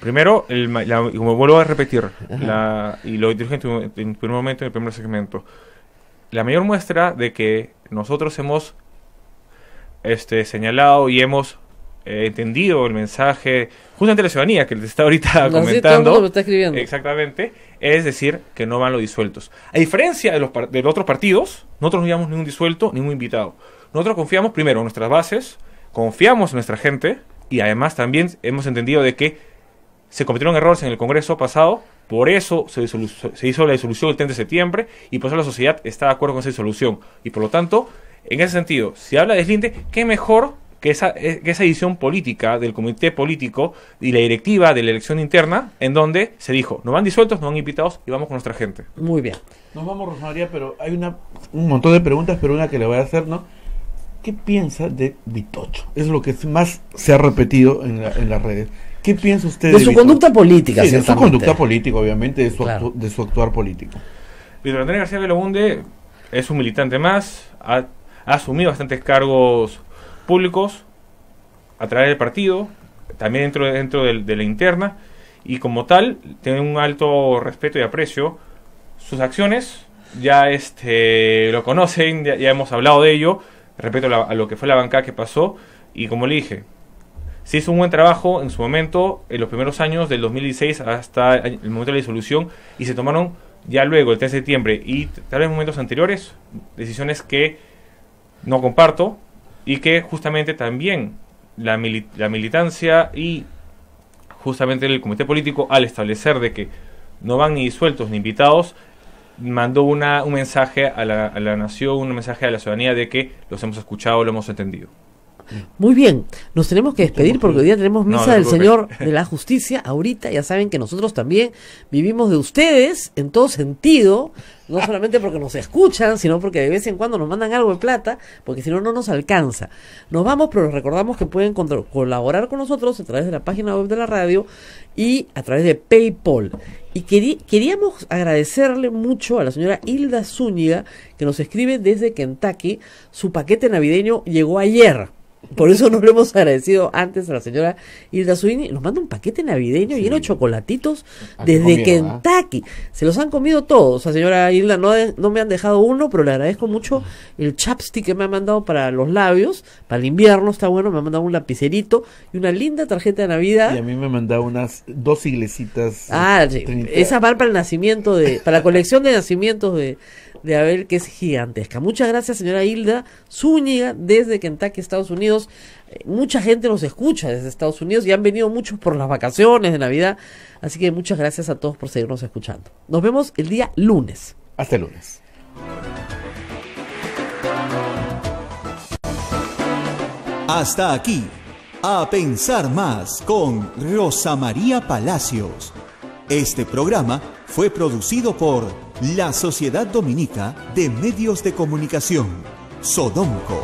Primero, el, como vuelvo a repetir, la, y lo dirijo en, primer momento, en el primer segmento, la mayor muestra de que nosotros hemos este, señalado y hemos eh, entendido el mensaje justamente la ciudadanía que les está ahorita comentando. está escribiendo. Exactamente. Es decir, que no van los disueltos. A diferencia de los, de los otros partidos, nosotros no llevamos ningún disuelto, ningún invitado. Nosotros confiamos primero en nuestras bases, confiamos en nuestra gente y además también hemos entendido de que se cometieron errores en el Congreso pasado por eso se, hizo la disolución el 10 de septiembre y por eso la sociedad está de acuerdo con esa disolución. Y por lo tanto, en ese sentido, si habla de deslinde, qué mejor que esa, eh, esa edición política del comité político y la directiva de la elección interna, en donde se dijo, no van disueltos, no van invitados y vamos con nuestra gente. Muy bien. Nos vamos, Rosmaría, pero hay una, un montón de preguntas, pero una que le voy a hacer, ¿no? ¿Qué piensa de Vitocho? Es lo que más se ha repetido en, la, en las redes. ¿Qué piensa usted? De su conducta política, sí, De su conducta política, obviamente, de su, de su actuar político. Víctor Andrés García Velobunde es un militante más, ha, asumido bastantes cargos públicos a través del partido, también dentro, dentro de, la interna, y como tal, tiene un alto respeto y aprecio sus acciones, ya este lo conocen, ya, hemos hablado de ello, respeto a, a lo que fue la bancada que pasó, y como le dije, se hizo un buen trabajo en su momento, en los primeros años del 2016 hasta el momento de la disolución, y se tomaron ya luego, el 3 de septiembre, y tal vez momentos anteriores, decisiones que no comparto y que justamente también la, la militancia y justamente el comité político, al establecer de que no van ni disueltos ni invitados, mandó una, un mensaje a la nación, un mensaje a la ciudadanía de que los hemos escuchado, lo hemos entendido. Muy bien, nos tenemos que despedir porque hoy día tenemos misa del Señor de la Justicia ahorita. Ya saben que nosotros también vivimos de ustedes en todo sentido, no solamente porque nos escuchan, sino porque de vez en cuando nos mandan algo de plata, porque si no, no nos alcanza. Nos vamos, pero les recordamos que pueden colaborar con nosotros a través de la página web de la radio y a través de PayPal. Y queríamos agradecerle mucho a la señora Hilda Zúñiga, que nos escribe desde Kentucky. Su paquete navideño llegó ayer. Por eso no lo hemos agradecido antes a la señora Hilda Suini. Nos manda un paquete navideño lleno de chocolatitos ah, desde Kentucky. Se los han comido todos. La señora Hilda no, no me han dejado uno, pero le agradezco mucho el chapstick que me ha mandado para los labios. Para el invierno está bueno. Me ha mandado un lapicerito y una linda tarjeta de Navidad. Y a mí me ha mandado unas dos iglesitas. Ah, esa va para el nacimiento de, para la colección de nacimientos de, de Abel, que es gigantesca. Muchas gracias, señora Hilda Zúñiga, desde Kentucky, Estados Unidos. Eh, mucha gente nos escucha desde Estados Unidos y han venido muchos por las vacaciones de Navidad. Así que muchas gracias a todos por seguirnos escuchando. Nos vemos el día lunes. Hasta lunes. Hasta aquí, a pensar más con Rosa María Palacios. Este programa fue producido por la Sociedad Dominica de Medios de Comunicación, Sodomco.